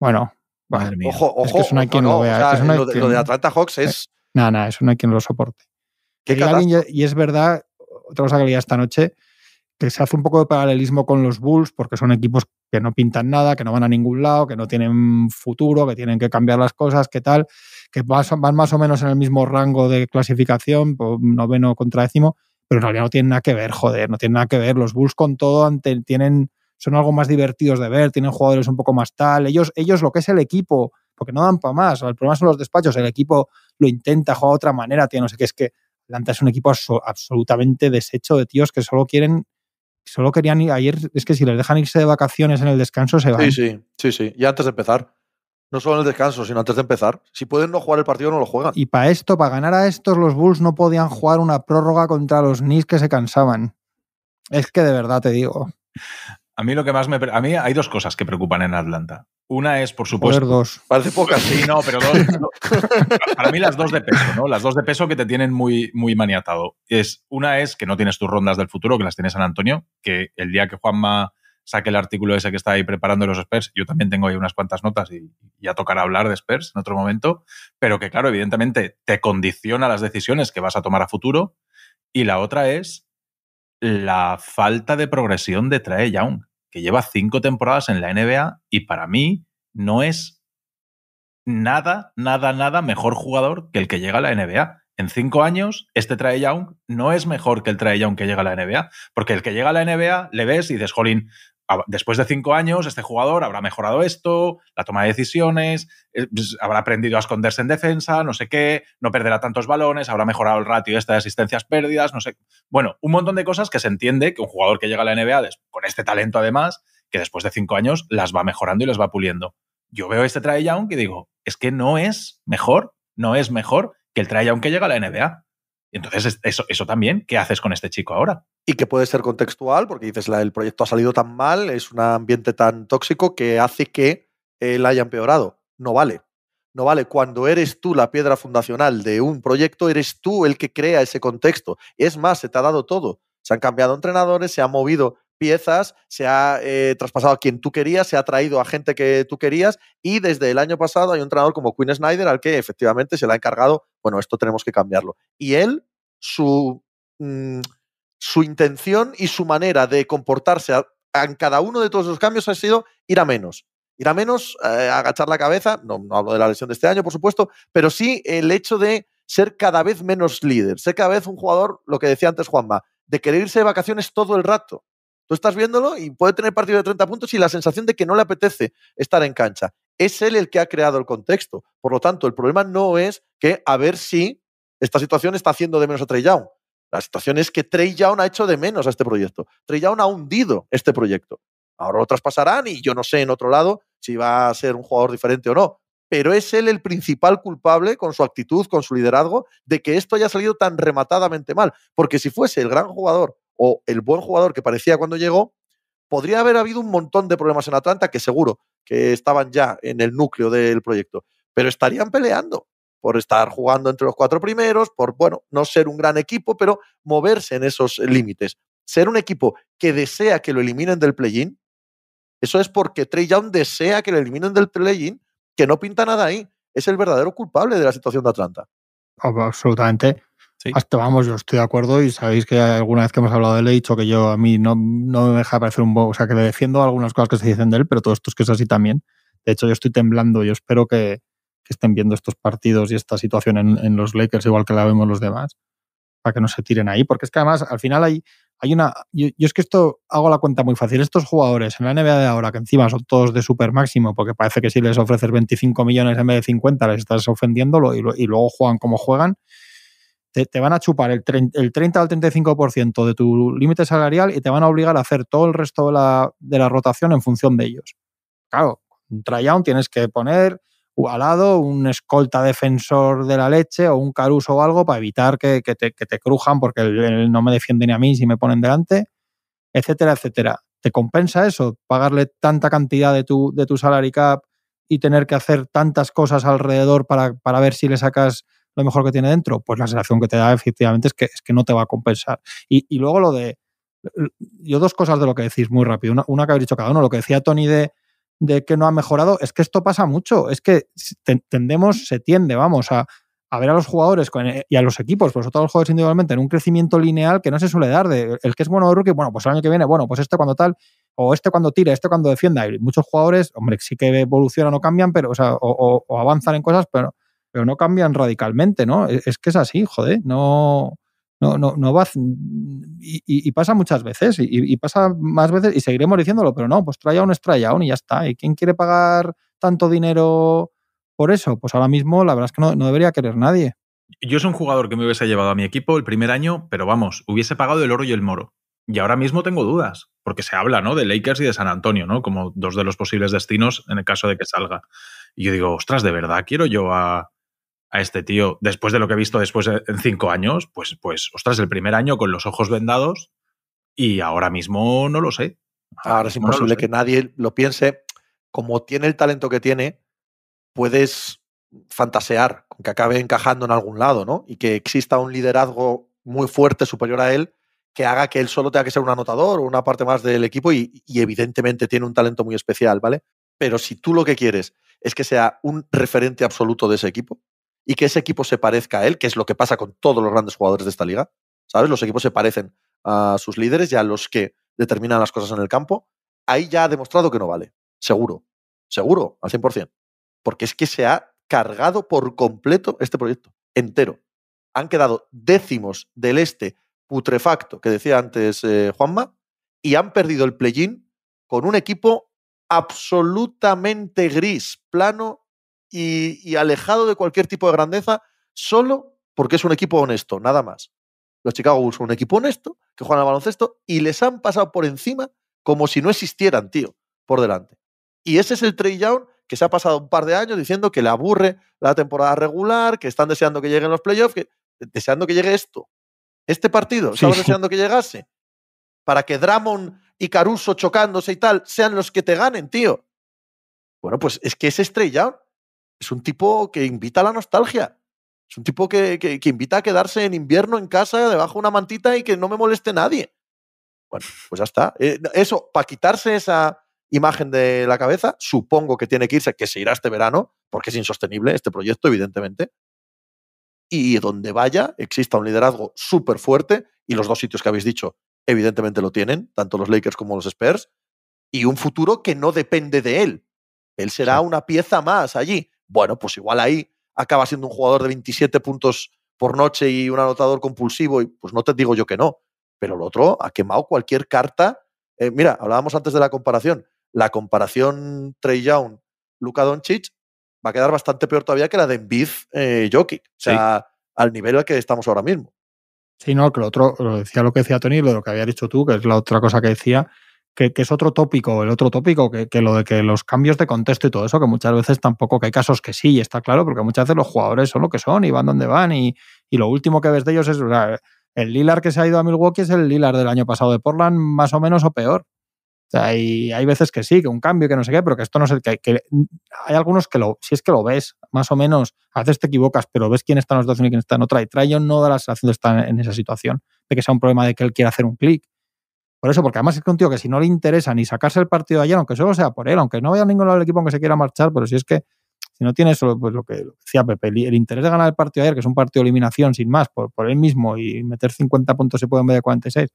Bueno, madre mía. Ojo, ojo. Es que eso no hay quien lo vea. lo, de, Atlanta Hawks eh, es. Nada, nada, eso no hay quien lo soporte. y es verdad, otra cosa que leía esta noche, que se hace un poco de paralelismo con los Bulls, porque son equipos que no pintan nada, que no van a ningún lado, que no tienen futuro, que tienen que cambiar las cosas, que tal, que van más o menos en el mismo rango de clasificación, noveno contra décimo, pero en realidad no tienen nada que ver, joder, no tienen nada que ver. Los Bulls con todo tienen son algo más divertidos de ver, tienen jugadores un poco más tal, ellos, ellos lo que es el equipo, porque no dan para más, el problema son los despachos, el equipo lo intenta, juega de otra manera, tío, no sé qué, es que Atlanta es un equipo absolutamente deshecho de tíos que solo quieren solo querían ir ayer, es que si les dejan irse de vacaciones en el descanso, se van. Sí, sí, sí, sí. Y antes de empezar. No solo en el descanso, sino antes de empezar. Si pueden no jugar el partido, no lo juegan. Y para esto, para ganar a estos, los Bulls no podían jugar una prórroga contra los Knicks que se cansaban. Es que de verdad te digo. A mí lo que más me. A mí hay dos cosas que preocupan en Atlanta. Una es, por supuesto. dos. Parece pocas. Sí, no, pero dos. para mí las dos de peso, ¿no? Las dos de peso que te tienen muy, muy maniatado. Es, una es que no tienes tus rondas del futuro, que las tienes San Antonio, que el día que Juanma saque el artículo ese que está ahí preparando los Spurs, yo también tengo ahí unas cuantas notas y ya tocará hablar de Spurs en otro momento, pero que claro, evidentemente te condiciona las decisiones que vas a tomar a futuro. Y la otra es la falta de progresión de Trae Young, que lleva cinco temporadas en la NBA y para mí no es nada, nada, nada mejor jugador que el que llega a la NBA. En cinco años, este Trae Young no es mejor que el Trae Young que llega a la NBA, porque el que llega a la NBA le ves y dices, jolín, después de cinco años este jugador habrá mejorado esto, la toma de decisiones, eh, pues, habrá aprendido a esconderse en defensa, no sé qué, no perderá tantos balones, habrá mejorado el ratio de este de asistencias pérdidas, no sé. Bueno, un montón de cosas que se entiende que un jugador que llega a la NBA con este talento además, que después de cinco años las va mejorando y las va puliendo. Yo veo este try Young y digo, es que no es mejor, no es mejor que el try Young que llega a la NBA. Entonces, eso, eso también, ¿qué haces con este chico ahora? Y que puede ser contextual, porque dices, el proyecto ha salido tan mal, es un ambiente tan tóxico que hace que él eh, haya empeorado. No vale. No vale. Cuando eres tú la piedra fundacional de un proyecto, eres tú el que crea ese contexto. Es más, se te ha dado todo. Se han cambiado entrenadores, se ha movido piezas, se ha eh, traspasado a quien tú querías, se ha traído a gente que tú querías y desde el año pasado hay un entrenador como Quinn Snyder al que efectivamente se le ha encargado, bueno, esto tenemos que cambiarlo. Y él, su, mm, su intención y su manera de comportarse en cada uno de todos los cambios ha sido ir a menos. Ir a menos, eh, agachar la cabeza, no, no hablo de la lesión de este año, por supuesto, pero sí el hecho de ser cada vez menos líder, ser cada vez un jugador, lo que decía antes Juanma, de querer irse de vacaciones todo el rato. Tú estás viéndolo y puede tener partido de 30 puntos y la sensación de que no le apetece estar en cancha. Es él el que ha creado el contexto. Por lo tanto, el problema no es que a ver si esta situación está haciendo de menos a Trey Young. La situación es que Trey Young ha hecho de menos a este proyecto. Trey Young ha hundido este proyecto. Ahora otras pasarán y yo no sé en otro lado si va a ser un jugador diferente o no. Pero es él el principal culpable con su actitud, con su liderazgo, de que esto haya salido tan rematadamente mal. Porque si fuese el gran jugador o el buen jugador que parecía cuando llegó, podría haber habido un montón de problemas en Atlanta que seguro que estaban ya en el núcleo del proyecto, pero estarían peleando por estar jugando entre los cuatro primeros, por, bueno, no ser un gran equipo, pero moverse en esos límites. Ser un equipo que desea que lo eliminen del play-in, eso es porque Trey Young desea que lo eliminen del play-in, que no pinta nada ahí. Es el verdadero culpable de la situación de Atlanta. Absolutamente. Hasta vamos, yo estoy de acuerdo y sabéis que alguna vez que hemos hablado de él he que yo a mí no, no me deja parecer un bobo, o sea que le defiendo algunas cosas que se dicen de él, pero todo esto es que es así también. De hecho, yo estoy temblando, yo espero que, que estén viendo estos partidos y esta situación en, en, los Lakers igual que la vemos los demás, para que no se tiren ahí, porque es que además al final hay, hay una... Yo, es que esto hago la cuenta muy fácil, estos jugadores en la NBA de ahora, que encima son todos de super máximo, porque parece que si les ofreces 25 millones en vez de 50, les estás ofendiendo y, y luego juegan como juegan te, van a chupar el, el 30 al 35% de tu límite salarial y te van a obligar a hacer todo el resto de la, rotación en función de ellos. Claro, un tryout tienes que poner al lado un escolta defensor de la leche o un caruso o algo para evitar que, te, crujan porque él no me defiende ni a mí si me ponen delante, etcétera, etcétera. ¿Te compensa eso? Pagarle tanta cantidad de tu, de tu salary cap y tener que hacer tantas cosas alrededor para, para ver si le sacas lo mejor que tiene dentro? Pues la sensación que te da efectivamente es que, es que no te va a compensar. Y, luego lo de, yo dos cosas de lo que decís muy rápido, una, que habéis dicho cada uno, lo que decía Tony de, de, que no ha mejorado, es que esto pasa mucho, es que tendemos, se tiende, vamos, a, ver a los jugadores eh, y a los equipos, pues todos los jugadores individualmente, en un crecimiento lineal que no se suele dar, de el que es bueno de rookie, bueno, pues el año que viene, bueno, pues este cuando tal, o este cuando tira, este cuando defienda. hay muchos jugadores, hombre, sí que evolucionan o cambian, pero, o avanzan en cosas, pero pero no cambian radicalmente, ¿no? E-, es, que es así, joder, no, no, no, no va. Y, pasa muchas veces, y, pasa más veces, y seguiremos diciéndolo, pero no, pues a es estrella y ya está. ¿Y quién quiere pagar tanto dinero por eso? Pues ahora mismo la verdad es que no, no debería querer nadie. Yo es un jugador que me hubiese llevado a mi equipo el primer año, pero vamos, hubiese pagado el oro y el moro. Y ahora mismo tengo dudas, porque se habla, ¿no? De Lakers y de San Antonio, ¿no? Como dos de los posibles destinos en el caso de que salga. Y yo digo, ostras, ¿de verdad quiero yo a, a este tío después de lo que he visto después en cinco años, pues, pues, ostras, el primer año con los ojos vendados y ahora mismo no lo sé. Ahora, es imposible que nadie lo piense. Como tiene el talento que tiene, puedes fantasear con que acabe encajando en algún lado, ¿no? Y que exista un liderazgo muy fuerte, superior a él, que haga que él solo tenga que ser un anotador o una parte más del equipo y evidentemente tiene un talento muy especial, ¿vale? Pero si tú lo que quieres es que sea un referente absoluto de ese equipo, y que ese equipo se parezca a él, que es lo que pasa con todos los grandes jugadores de esta liga. ¿Sabes? Los equipos se parecen a sus líderes y a los que determinan las cosas en el campo. Ahí ya ha demostrado que no vale. Seguro. Seguro, al 100%. Porque es que se ha cargado por completo este proyecto. Entero. Han quedado décimos del este putrefacto que decía antes eh, Juanma y han perdido el play-in con un equipo absolutamente gris, plano y, alejado de cualquier tipo de grandeza, solo porque es un equipo honesto, nada más. Los Chicago Bulls son un equipo honesto, que juegan al baloncesto y les han pasado por encima como si no existieran, tío, por delante. Y ese es el Trey Young que se ha pasado un par de años diciendo que le aburre la temporada regular, que están deseando que lleguen los playoffs, eh, deseando que llegue esto. Este partido, estamos deseando que llegase. Para que Dramon y Caruso chocándose y tal sean los que te ganen, tío. Bueno, pues es que ese estrella es un tipo que invita a la nostalgia. Es un tipo que, invita a quedarse en invierno en casa, debajo de una mantita y que no me moleste nadie. Bueno, pues ya está. Eh, eso, para quitarse esa imagen de la cabeza, supongo que tiene que irse, que se irá este verano, porque es insostenible este proyecto, evidentemente. Y donde vaya, exista un liderazgo súper fuerte, y los dos sitios que habéis dicho, evidentemente lo tienen, tanto los Lakers como los Spurs, y un futuro que no depende de él. Él será una pieza más allí bueno, pues igual ahí acaba siendo un jugador de 27 puntos por noche y un anotador compulsivo, y pues no te digo yo que no, pero el otro ha quemado cualquier carta. Eh, mira, hablábamos antes de la comparación. La comparación Trey Young, Luka Doncic, va a quedar bastante peor todavía que la de Embiid eh, Jokic. O sea, al nivel al que estamos ahora mismo. Sí, no, que lo otro, lo decía lo que decía Tony, lo que había dicho tú, que es la otra cosa que decía, que, es otro tópico, el otro tópico, que, lo de que los cambios de contexto y todo eso, que muchas veces tampoco, que hay casos que sí, está claro, porque muchas veces los jugadores son lo que son y van donde van y, lo último que ves de ellos es, el Lilar que se ha ido a Milwaukee es el Lilar del año pasado de Portland, más o menos o peor. O sea, hay veces que sí, que un cambio, que no sé qué, pero que esto no sé, que, que hay algunos que lo, si es que lo ves, más o menos, a veces te equivocas, pero ves quién está en una situación y quién está en otra, y Trayon no da la sensación de estar en esa situación, de que sea un problema de que él quiera hacer un clic, por eso, porque además es que un tío que si no le interesa ni sacarse el partido de ayer, aunque solo sea por él, aunque no vaya ningún lado del equipo, aunque se quiera marchar, pero si es que si no tiene eso, pues, lo que decía Pepe, el interés de ganar el partido de ayer, que es un partido de eliminación sin más, por, él mismo y meter 50 puntos se puede en vez de 46,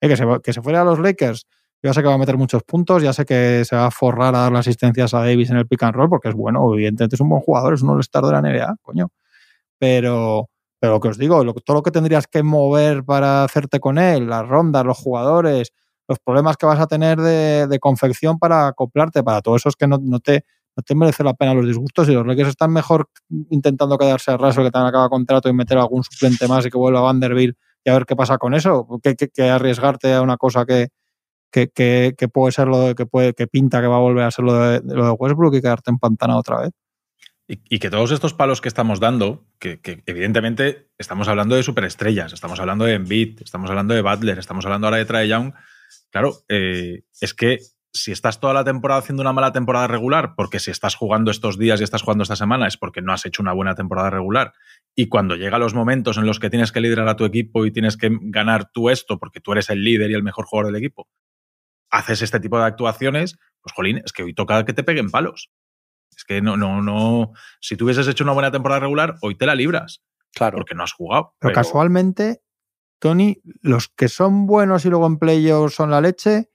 eh, que, se, que se fuera a los Lakers, yo sé que va a meter muchos puntos, ya sé que se va a forrar a dar las asistencias a Davis en el pick and roll, porque es bueno, evidentemente es un buen jugador, es un los star de la NBA, coño. Pero, lo que os digo, todo lo que tendrías que mover para hacerte con él, las rondas, los jugadores, los problemas que vas a tener de, de confección para acoplarte, para todo eso es que no, no, te, no te merece la pena los disgustos y los Lakers están mejor intentando quedarse a raso que te han acabado contrato y meter algún suplente más y que vuelva a Vanderbilt y a ver qué pasa con eso, que, arriesgarte a una cosa que, que, que, puede ser lo que puede que pinta que va a volver a ser lo de, lo de Westbrook y quedarte pantana otra vez. Y, que todos estos palos que estamos dando, que, evidentemente estamos hablando de superestrellas, estamos hablando de Embiid, estamos hablando de Butler, estamos hablando ahora de Trae Young, claro, eh, es que si estás toda la temporada haciendo una mala temporada regular, porque si estás jugando estos días y estás jugando esta semana es porque no has hecho una buena temporada regular. Y cuando llega los momentos en los que tienes que liderar a tu equipo y tienes que ganar tú esto porque tú eres el líder y el mejor jugador del equipo, haces este tipo de actuaciones, pues jolín, es que hoy toca que te peguen palos. Es que no, no, no. Si tú hubieses hecho una buena temporada regular, hoy te la libras. Claro. Porque no has jugado. Pero, casualmente, Tony, los que son buenos y luego en playoffs son la leche,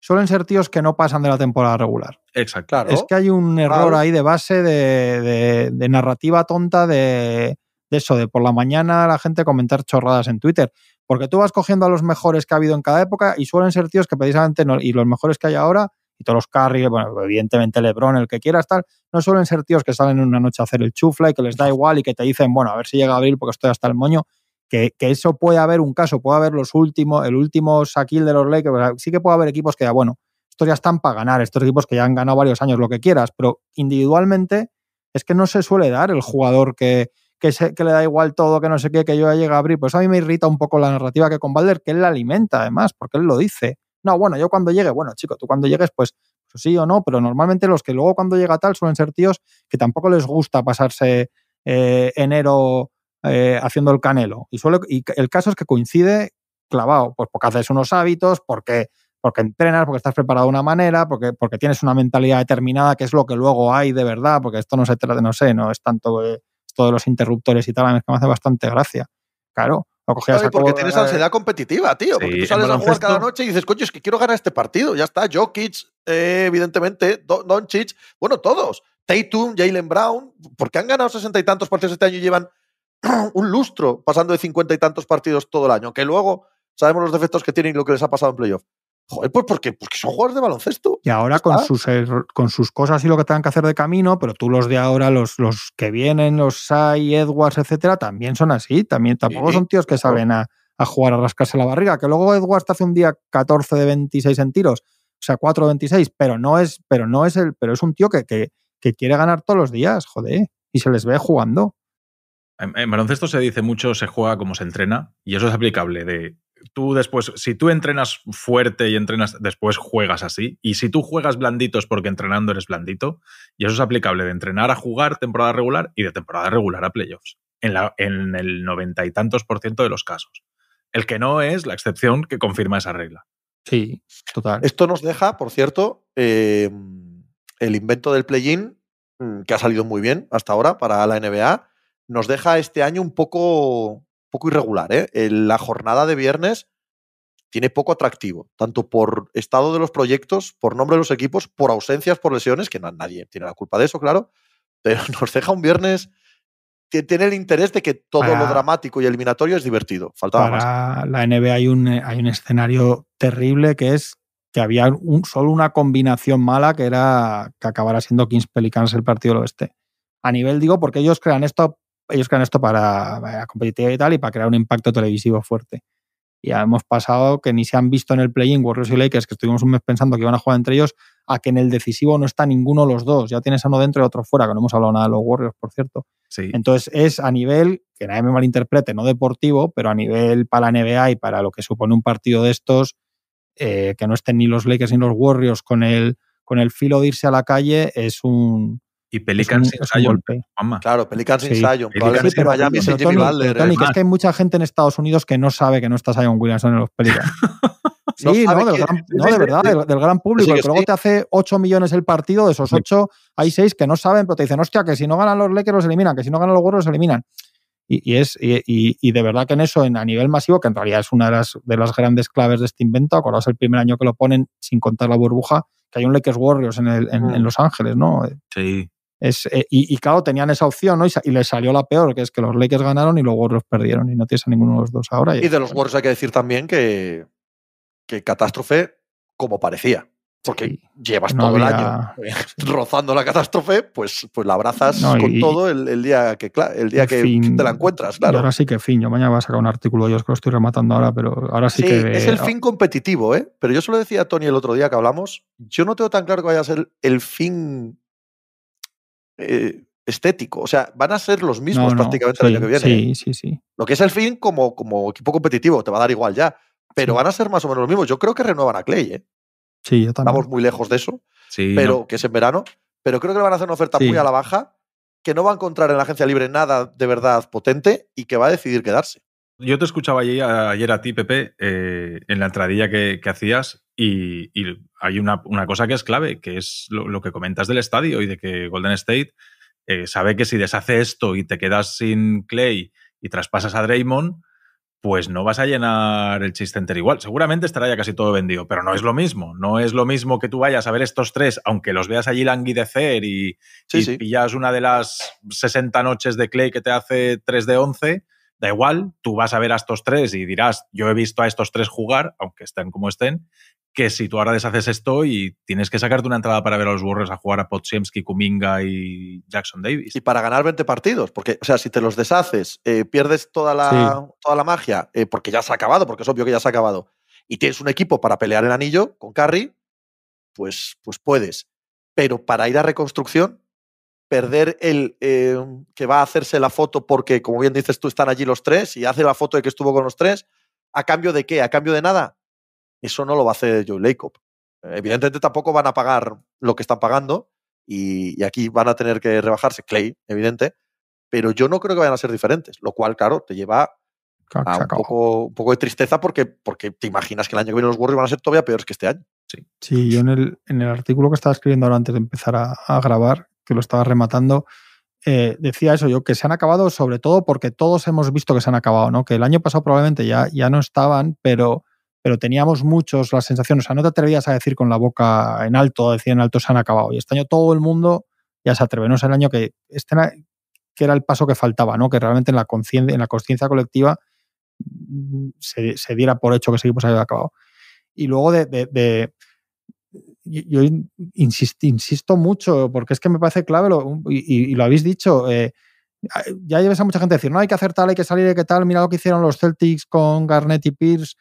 suelen ser tíos que no pasan de la temporada regular. Exacto. Claro. Es que hay un error ahí de base de, narrativa tonta de, de, eso, de por la mañana la gente comentar chorradas en Twitter. Porque tú vas cogiendo a los mejores que ha habido en cada época y suelen ser tíos que precisamente y los mejores que hay ahora los carries, bueno, evidentemente LeBron, el que quiera estar no suelen ser tíos que salen una noche a hacer el chufla y que les da igual y que te dicen, bueno, a ver si llega a abril porque estoy hasta el moño. Que, eso puede haber un caso, puede haber los últimos, el último saquil de los Lakers, sí que puede haber equipos que ya, bueno, estos ya están para ganar, estos equipos que ya han ganado varios años, lo que quieras, pero individualmente es que no se suele dar el jugador que, que, le da igual todo, que no sé qué, que yo ya llegue a abrir. Pues a mí me irrita un poco la narrativa que con Valder, que él la alimenta además, porque él lo dice. No, bueno, yo cuando llegue, bueno, chico, tú cuando llegues, pues, pues, sí o no, pero normalmente los que luego cuando llega tal suelen ser tíos que tampoco les gusta pasarse eh, enero eh, haciendo el canelo. Y, suele, y el caso es que coincide clavado, pues porque haces unos hábitos, porque porque entrenas, porque estás preparado de una manera, porque, porque tienes una mentalidad determinada, que es lo que luego hay de verdad, porque esto no se trata de, no sé, no es tanto de todos los interruptores y tal, a mí es que me hace bastante gracia. Claro, porque tienes ansiedad competitiva, tío. porque tú sales a jugar cada noche y dices, coño, es que quiero ganar este partido. Ya está, Jokic, eh, evidentemente, Doncic, bueno, todos. Tatum, Jalen Brown, porque han ganado sesenta y tantos partidos este año y llevan *clears throat* un lustro pasando de cincuenta y tantos partidos todo el año. Que luego sabemos los defectos que tienen y lo que les ha pasado en playoff. Joder, pues porque, porque son jugadores de baloncesto. Y ahora con sus, eh, con sus, cosas y lo que tengan que hacer de camino, pero tú los de ahora, los, los que vienen, los Sai, Edwards, etcétera, también son así. También tampoco son tíos que saben a, jugar a rascarse la barriga. Que luego Edwards te hace un día 14 de 26 en tiros, o sea, 4 de 26, pero no es, pero no es el, pero es un tío que, quiere ganar todos los días, joder. Y se les ve jugando. en baloncesto se dice mucho, se juega como se entrena, y eso es aplicable de tú después, si tú entrenas fuerte y entrenas, después juegas así. Y si tú juegas blanditos porque entrenando eres blandito, y eso es aplicable de entrenar a jugar temporada regular y de temporada regular a playoffs, en, la, en el noventa y tantos por ciento de los casos. El que no es la excepción que confirma esa regla. Sí, total. Esto nos deja, por cierto, em, el invento del play-in, mm, que ha salido muy bien hasta ahora para la NBA, nos deja este año un poco poco irregular. ¿eh? La jornada de viernes tiene poco atractivo, tanto por estado de los proyectos, por nombre de los equipos, por ausencias, por lesiones, que nadie tiene la culpa de eso, claro, pero *laughs* nos deja un viernes que tiene el interés de que todo lo dramático y eliminatorio es divertido. Faltaba para la NBA hay un, eh, hay un escenario terrible que es que había solo una combinación mala que era que acabara siendo Kings Pelicans el partido del oeste. A nivel, digo, porque ellos crean esto ellos crean esto para, la competitividad y tal y para crear un impacto televisivo fuerte. Y ya hemos pasado que ni se han visto en el play-in Warriors y Lakers, que estuvimos un mes pensando que iban a jugar entre ellos, a que en el decisivo no está ninguno de los dos. Ya tienes a uno dentro y otro fuera, que no hemos hablado nada de los Warriors, por cierto. Sí. Entonces es a nivel, que nadie me malinterprete, no deportivo, pero a nivel para la NBA y para lo que supone un partido de estos, eh, que no estén ni los Lakers ni los Warriors con el, con el filo de irse a la calle, es un, y Pelicans sin Claro, Pelicans sin Probablemente Miami Tony, es que ¿eh? hay mucha gente en Estados Unidos que no sabe que no está Zion Williamson en los Pelicans. *laughs* Sí, no, de verdad, del, gran público. que luego te hace 8 millones el partido, de esos 8 hay 6 que no saben, pero te dicen, hostia, que si no ganan los Lakers los eliminan, que si no ganan los Warriors los eliminan. Y, es, y, de verdad que en eso, en, a nivel masivo, que en realidad es una de las, de las grandes claves de este invento, acordaos el primer año que lo ponen, sin contar la burbuja, que hay un Lakers Warriors en, mm. en Los Ángeles, ¿no? Sí. Eh, y, claro, tenían esa opción, ¿no? Y, les salió la peor, que es que los Lakers ganaron y luego los perdieron y no tienes a ninguno de los dos ahora. Y, de los Warriors hay que decir también que, catástrofe como parecía. Porque llevas todo el año *laughs* eh, rozando la catástrofe, pues, pues la abrazas con todo el, día que el día que te la encuentras, claro. ahora sí que fin, yo mañana voy a sacar un artículo, yo que lo estoy rematando ahora, pero ahora sí, que. Es el ah fin competitivo, ¿eh? Pero yo se lo decía a Tony el otro día que hablamos, yo no tengo tan claro que vaya a ser el fin eh, estético. O sea, van a ser los mismos prácticamente el año que viene. ¿eh? Sí, sí, sí. Lo que es el fin como, como equipo competitivo, te va a dar igual ya. Pero van a ser más o menos los mismos. Yo creo que renuevan a Clay, ¿eh? Sí, yo también. Estamos muy lejos de eso. Pero que es en verano. Pero creo que le van a hacer una oferta muy a la baja, que no va a encontrar en la agencia libre nada de verdad potente y que va a decidir quedarse. Yo te escuchaba ayer, a ti, Pepe, eh, en la entradilla que hacías, y, hay una, cosa que es clave, que es lo, que comentas del estadio y de que Golden State eh, sabe que si deshace esto y te quedas sin Clay y traspasas a Draymond, pues no vas a llenar el chiste entero igual. Seguramente estará ya casi todo vendido, pero no es lo mismo. No es lo mismo que tú vayas a ver estos tres, aunque los veas allí languidecer y, y pillas una de las 60 noches de Clay que te hace 3 de 11. Da igual, tú vas a ver a estos tres y dirás, yo he visto a estos tres jugar, aunque estén como estén, que si tú ahora deshaces esto y tienes que sacarte una entrada para ver a los Warriors a jugar a Podsiemski, Kuminga y Jackson Davis. Y para ganar 20 partidos, porque, o sea, si te los deshaces, eh, pierdes toda la, toda la magia, eh, porque ya se ha acabado, porque es obvio que ya se ha acabado, y tienes un equipo para pelear el anillo con Curry, pues, pues puedes. Pero para ir a reconstrucción, perder el eh, que va a hacerse la foto porque, como bien dices tú, están allí los tres y hace la foto de que estuvo con los tres, ¿a cambio de qué? ¿A cambio de nada? Eso no lo va a hacer Joe Lacob. Eh, evidentemente tampoco van a pagar lo que están pagando y, aquí van a tener que rebajarse. Clay, evidente. Pero yo no creo que vayan a ser diferentes, lo cual, claro, te lleva a un poco, de tristeza porque, porque te imaginas que el año que viene los Warriors van a ser todavía peores que este año. Sí, yo en el, en el artículo que estaba escribiendo ahora antes de empezar a, grabar, que lo estaba rematando, eh, decía eso yo, que se han acabado sobre todo porque todos hemos visto que se han acabado, ¿no? Que el año pasado probablemente ya, ya no estaban, pero pero teníamos muchos la sensación, o sea, no te atrevías a decir con la boca en alto, decir en alto se han acabado. Y este año todo el mundo ya se atreve, ¿no? Es el año que, este, que era el paso que faltaba, ¿no? Que realmente en la conciencia, en la conciencia colectiva mm, se, se, diera por hecho que ese equipo se había acabado. Y luego de, de, yo insisto, insisto, mucho, porque es que me parece clave, y, lo habéis dicho, eh, ya lleves a mucha gente a decir, no, hay que hacer tal, hay que salir, hay que tal, mira lo que hicieron los Celtics con Garnett y Pierce,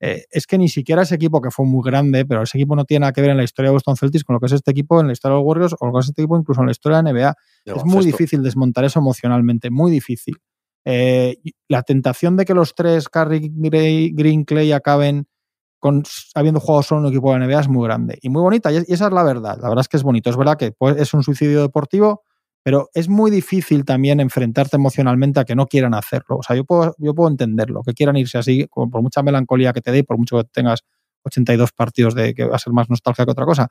eh, es que ni siquiera ese equipo que fue muy grande, pero ese equipo no tiene nada que ver en la historia de Boston Celtics con lo que es este equipo, en la historia de los Warriors o lo que es este equipo incluso en la historia de la NBA. es muy difícil desmontar eso emocionalmente, muy difícil. Eh, la tentación de que los tres, Curry, Green, Clay, acaben con, habiendo jugado solo en un equipo de la NBA es muy grande y muy bonita. Y, esa es la verdad. La verdad es que es bonito. Es verdad que pues, es un suicidio deportivo, pero es muy difícil también enfrentarte emocionalmente a que no quieran hacerlo. O sea, yo puedo, yo puedo entenderlo, que quieran irse así, por mucha melancolía que te dé y por mucho que tengas 82 partidos de que va a ser más nostalgia que otra cosa.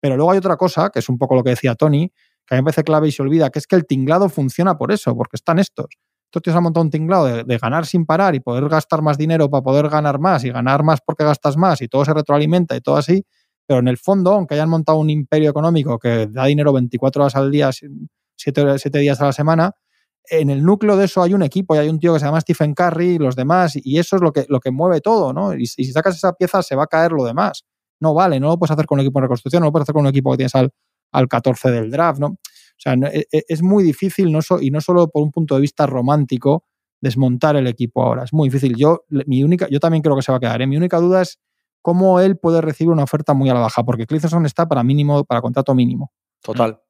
Pero luego hay otra cosa, que es un poco lo que decía Tony, que a mí me clave y se olvida, que es que el tinglado funciona por eso, porque están estos. Estos tíos han montado un tinglado de, ganar sin parar y poder gastar más dinero para poder ganar más y ganar más porque gastas más y todo se retroalimenta y todo así. Pero en el fondo, aunque hayan montado un imperio económico que da dinero 24 horas al día sin, siete, días a la semana, en el núcleo de eso hay un equipo y hay un tío que se llama Stephen Curry y los demás, y eso es lo que, lo que mueve todo, ¿no? Y, si sacas esa pieza se va a caer lo demás. No vale, no lo puedes hacer con un equipo en reconstrucción, no lo puedes hacer con un equipo que tienes al, 14 del draft, ¿no? O sea, e, e, es, muy difícil, no y no solo por un punto de vista romántico, desmontar el equipo ahora. Es muy difícil. Yo, mi única, yo también creo que se va a quedar. ¿eh? Mi única duda es cómo él puede recibir una oferta muy a la baja, porque Clifton está para mínimo, para contrato mínimo. Total.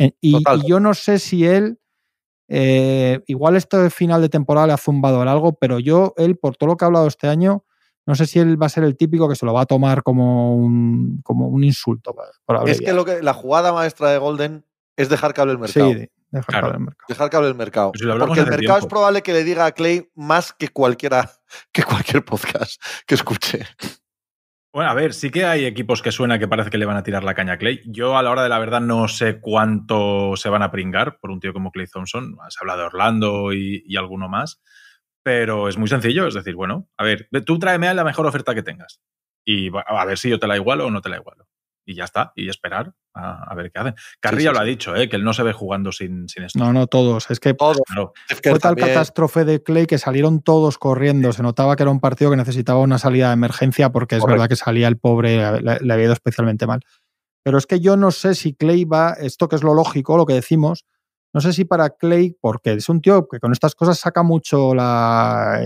Eh, y, yo no sé si él, eh, igual este final de temporada le ha zumbado algo, pero yo, él, por todo lo que ha hablado este año, no sé si él va a ser el típico que se lo va a tomar como un, como un insulto. es que, lo que la jugada maestra de Golden es dejar que hable el mercado. Sí, dejar que hable el mercado. Dejar que hable el mercado. Pues Porque el mercado es probable que le diga a Clay más que cualquiera *laughs* que cualquier podcast que escuche. Bueno, a ver, sí que hay equipos que suena que parece que le van a tirar la caña a Clay. Yo a la hora de la verdad no sé cuánto se van a pringar por un tío como Clay Thompson. Se habla de Orlando y, alguno más. Pero es muy sencillo, es decir, bueno, a ver, tú tráeme a la mejor oferta que tengas. Y a ver si yo te la igualo o no te la igualo y ya está, y esperar a, ver qué hacen. Carrillo lo ha dicho, ¿eh? que él no se ve jugando sin, sin esto. No, no, todos. Es que fue tal catástrofe de Clay que salieron todos corriendo. Se notaba que era un partido que necesitaba una salida de emergencia porque es verdad que salía el pobre, le, había ido especialmente mal. Pero es que yo no sé si Clay va, esto que es lo lógico, lo que decimos, no sé si para Clay, porque es un tío que con estas cosas saca mucho las,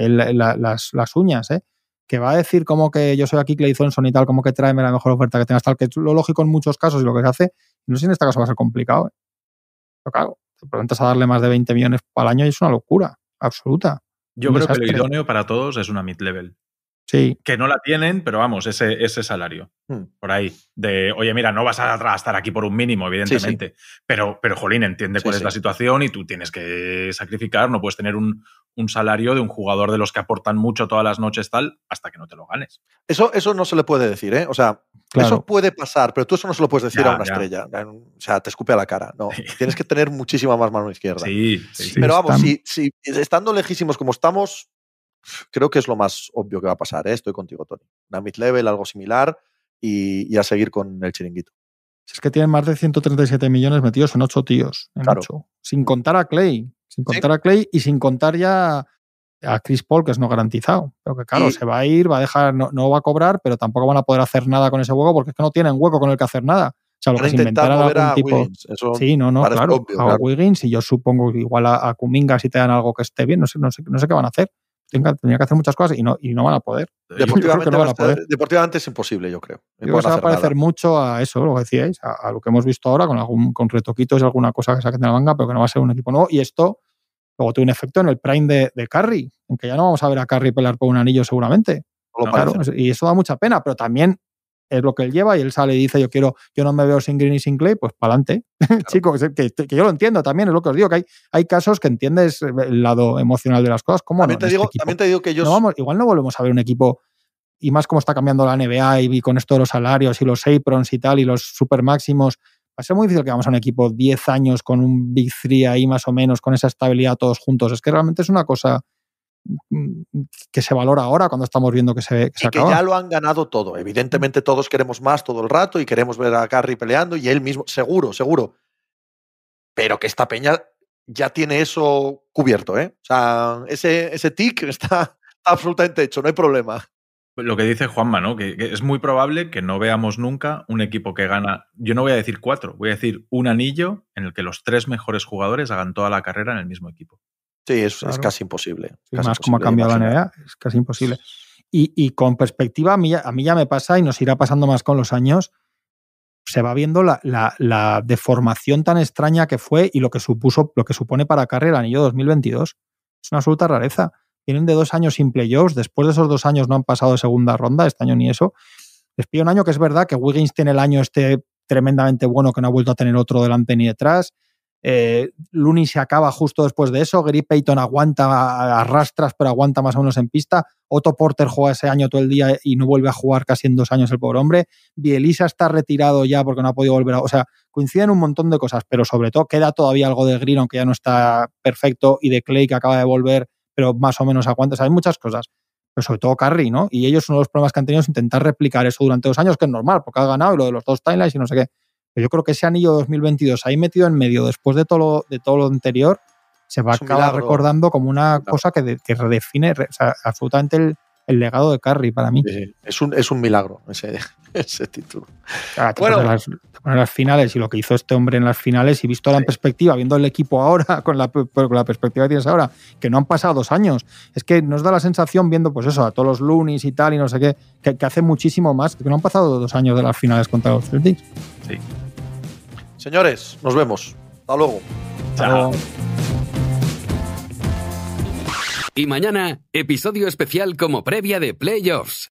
las, uñas, ¿eh? que va a decir como que yo soy aquí Clay Thompson y tal, como que tráeme la mejor oferta que tengas, tal, que lo lógico en muchos casos y lo que se hace, no sé si en este caso va a ser complicado. Lo ¿eh? Pero te preguntas a darle más de 20 millones al año y es una locura absoluta. Yo creo que lo idóneo para todos es una mid-level. Sí. Que no la tienen, pero vamos, ese, ese salario. Hmm. Por ahí. De, oye, mira, no vas a estar aquí por un mínimo, evidentemente. Pero, pero, Jolín, entiende cuál es la situación y tú tienes que sacrificar. No puedes tener un, salario de un jugador de los que aportan mucho todas las noches, tal, hasta que no te lo ganes. Eso, eso no se le puede decir, ¿eh? O sea, eso puede pasar, pero tú eso no se lo puedes decir a una estrella. O sea, te escupe a la cara. No. Tienes que tener muchísima más mano izquierda. Sí, Pero vamos, si estando lejísimos como estamos, creo que es lo más obvio que va a pasar. ¿eh? Estoy contigo, Tony. Una mid-level, algo similar y, a seguir con el chiringuito. es que tienen más de 137 millones metidos en ocho tíos. En ocho. Sin contar a Clay. Sin contar a Clay y sin contar ya a Chris Paul, que es no garantizado. que claro, se va a ir, va a dejar, no, va a cobrar, pero tampoco van a poder hacer nada con ese hueco porque es que no tienen hueco con el que hacer nada. O sea, lo que se algún a Wiggins, sí, no, no, claro. a Wiggins y yo supongo que igual a, a Kuminga si te dan algo que esté bien, no sé, no sé, no sé qué van a hacer tenga, que hacer muchas cosas y no, y no van a poder. Deportivamente, poder. es imposible, yo creo. va a parecer mucho a eso, lo que decíais, a, lo que hemos visto ahora con, algún, con retoquitos y alguna cosa que saquen de la manga, pero que no va a ser un equipo nuevo. Y esto luego tuvo un efecto en el prime de, de carry en que ya no vamos a ver a carry pelar por un anillo seguramente. claro, y eso da mucha pena, pero también es lo que él lleva y él sale y dice yo quiero, yo no me veo sin Green y sin Clay, pues para adelante, *laughs* chicos, que, yo lo entiendo también, es lo que os digo, que hay, hay casos que entiendes eh, el lado emocional de las cosas, como también, te, este digo, también te digo que yo... No, igual no volvemos a ver un equipo y más como está cambiando la NBA y, con esto de los salarios y los aprons y tal y los super máximos, va a ser muy difícil que vamos a un equipo 10 años con un Big 3 ahí más o menos, con esa estabilidad todos juntos. Es que realmente es una cosa que se valora ahora cuando estamos viendo que se, que Que ya lo han ganado todo. Evidentemente todos queremos más todo el rato y queremos ver a Carrie peleando y él mismo, seguro, seguro. Pero que esta peña ya tiene eso cubierto, ¿eh? O sea, ese, ese tic *laughs* está absolutamente hecho, no hay problema. Pues lo que dice Juanma, ¿no? que, es muy probable que no veamos nunca un equipo que gana, yo no voy a decir cuatro, voy a decir un anillo en el que los tres mejores jugadores hagan toda la carrera en el mismo equipo. Sí, es, casi imposible. más como ha cambiado la es casi imposible. Y, con perspectiva, a mí, ya, me pasa y nos irá pasando más con los años, se va viendo la, deformación tan extraña que fue y lo que supuso, lo que supone para Carrera el anillo 2022. Es una absoluta rareza. Vienen de dos años sin playoffs, después de esos dos años no han pasado de segunda ronda, este año ni eso. Les pido un año que es verdad que Wiggins tiene el año este tremendamente bueno que no ha vuelto a tener otro delante ni detrás. Eh, Looney se acaba justo después de eso. Gary Payton aguanta arrastras, pero aguanta más o menos en pista. Otto Porter juega ese año todo el día y no vuelve a jugar casi en dos años el pobre hombre. Bielisa está retirado ya porque no ha podido volver O sea, coinciden un montón de cosas, pero sobre todo queda todavía algo de Green, aunque ya no está perfecto, y de Clay que acaba de volver, pero más o menos aguanta. O hay muchas cosas. Pero sobre todo Carry, ¿no? Y ellos uno de los problemas que han tenido es intentar replicar eso durante dos años, que es normal, porque ha ganado y lo de los dos timelines y no sé qué yo creo que ese anillo 2022 ahí metido en medio, después de todo lo, de todo lo anterior, se va a acabar recordando como una cosa que, redefine absolutamente el, el legado de Carry para mí. es, un, es un milagro ese, *laughs* título. bueno, las, finales y lo que hizo este hombre en las finales y visto la perspectiva, viendo el equipo ahora, *laughs* con la, con la perspectiva que tienes ahora, que no han pasado dos años, es que nos da la sensación viendo pues eso, a todos los Loonies y tal y no sé qué, que, hace muchísimo más, que no han pasado dos años de las finales contra los Celtics. Sí. Señores, nos vemos. Hasta luego. Chao. Hasta y mañana, episodio especial como previa de playoffs.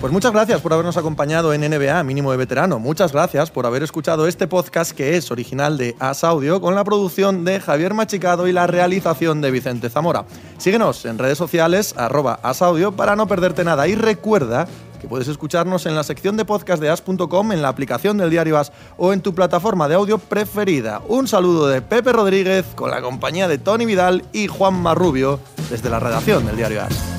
Pues muchas gracias por habernos acompañado en NBA Mínimo de Veterano. Muchas gracias por haber escuchado este podcast que es original de As Audio con la producción de Javier Machicado y la realización de Vicente Zamora. Síguenos en redes sociales arroba asaudio para no perderte nada y recuerda que puedes escucharnos en la sección de podcast de as.com, en la aplicación del diario As o en tu plataforma de audio preferida. Un saludo de Pepe Rodríguez con la compañía de Tony Vidal y Juan Marrubio desde la redacción del diario As.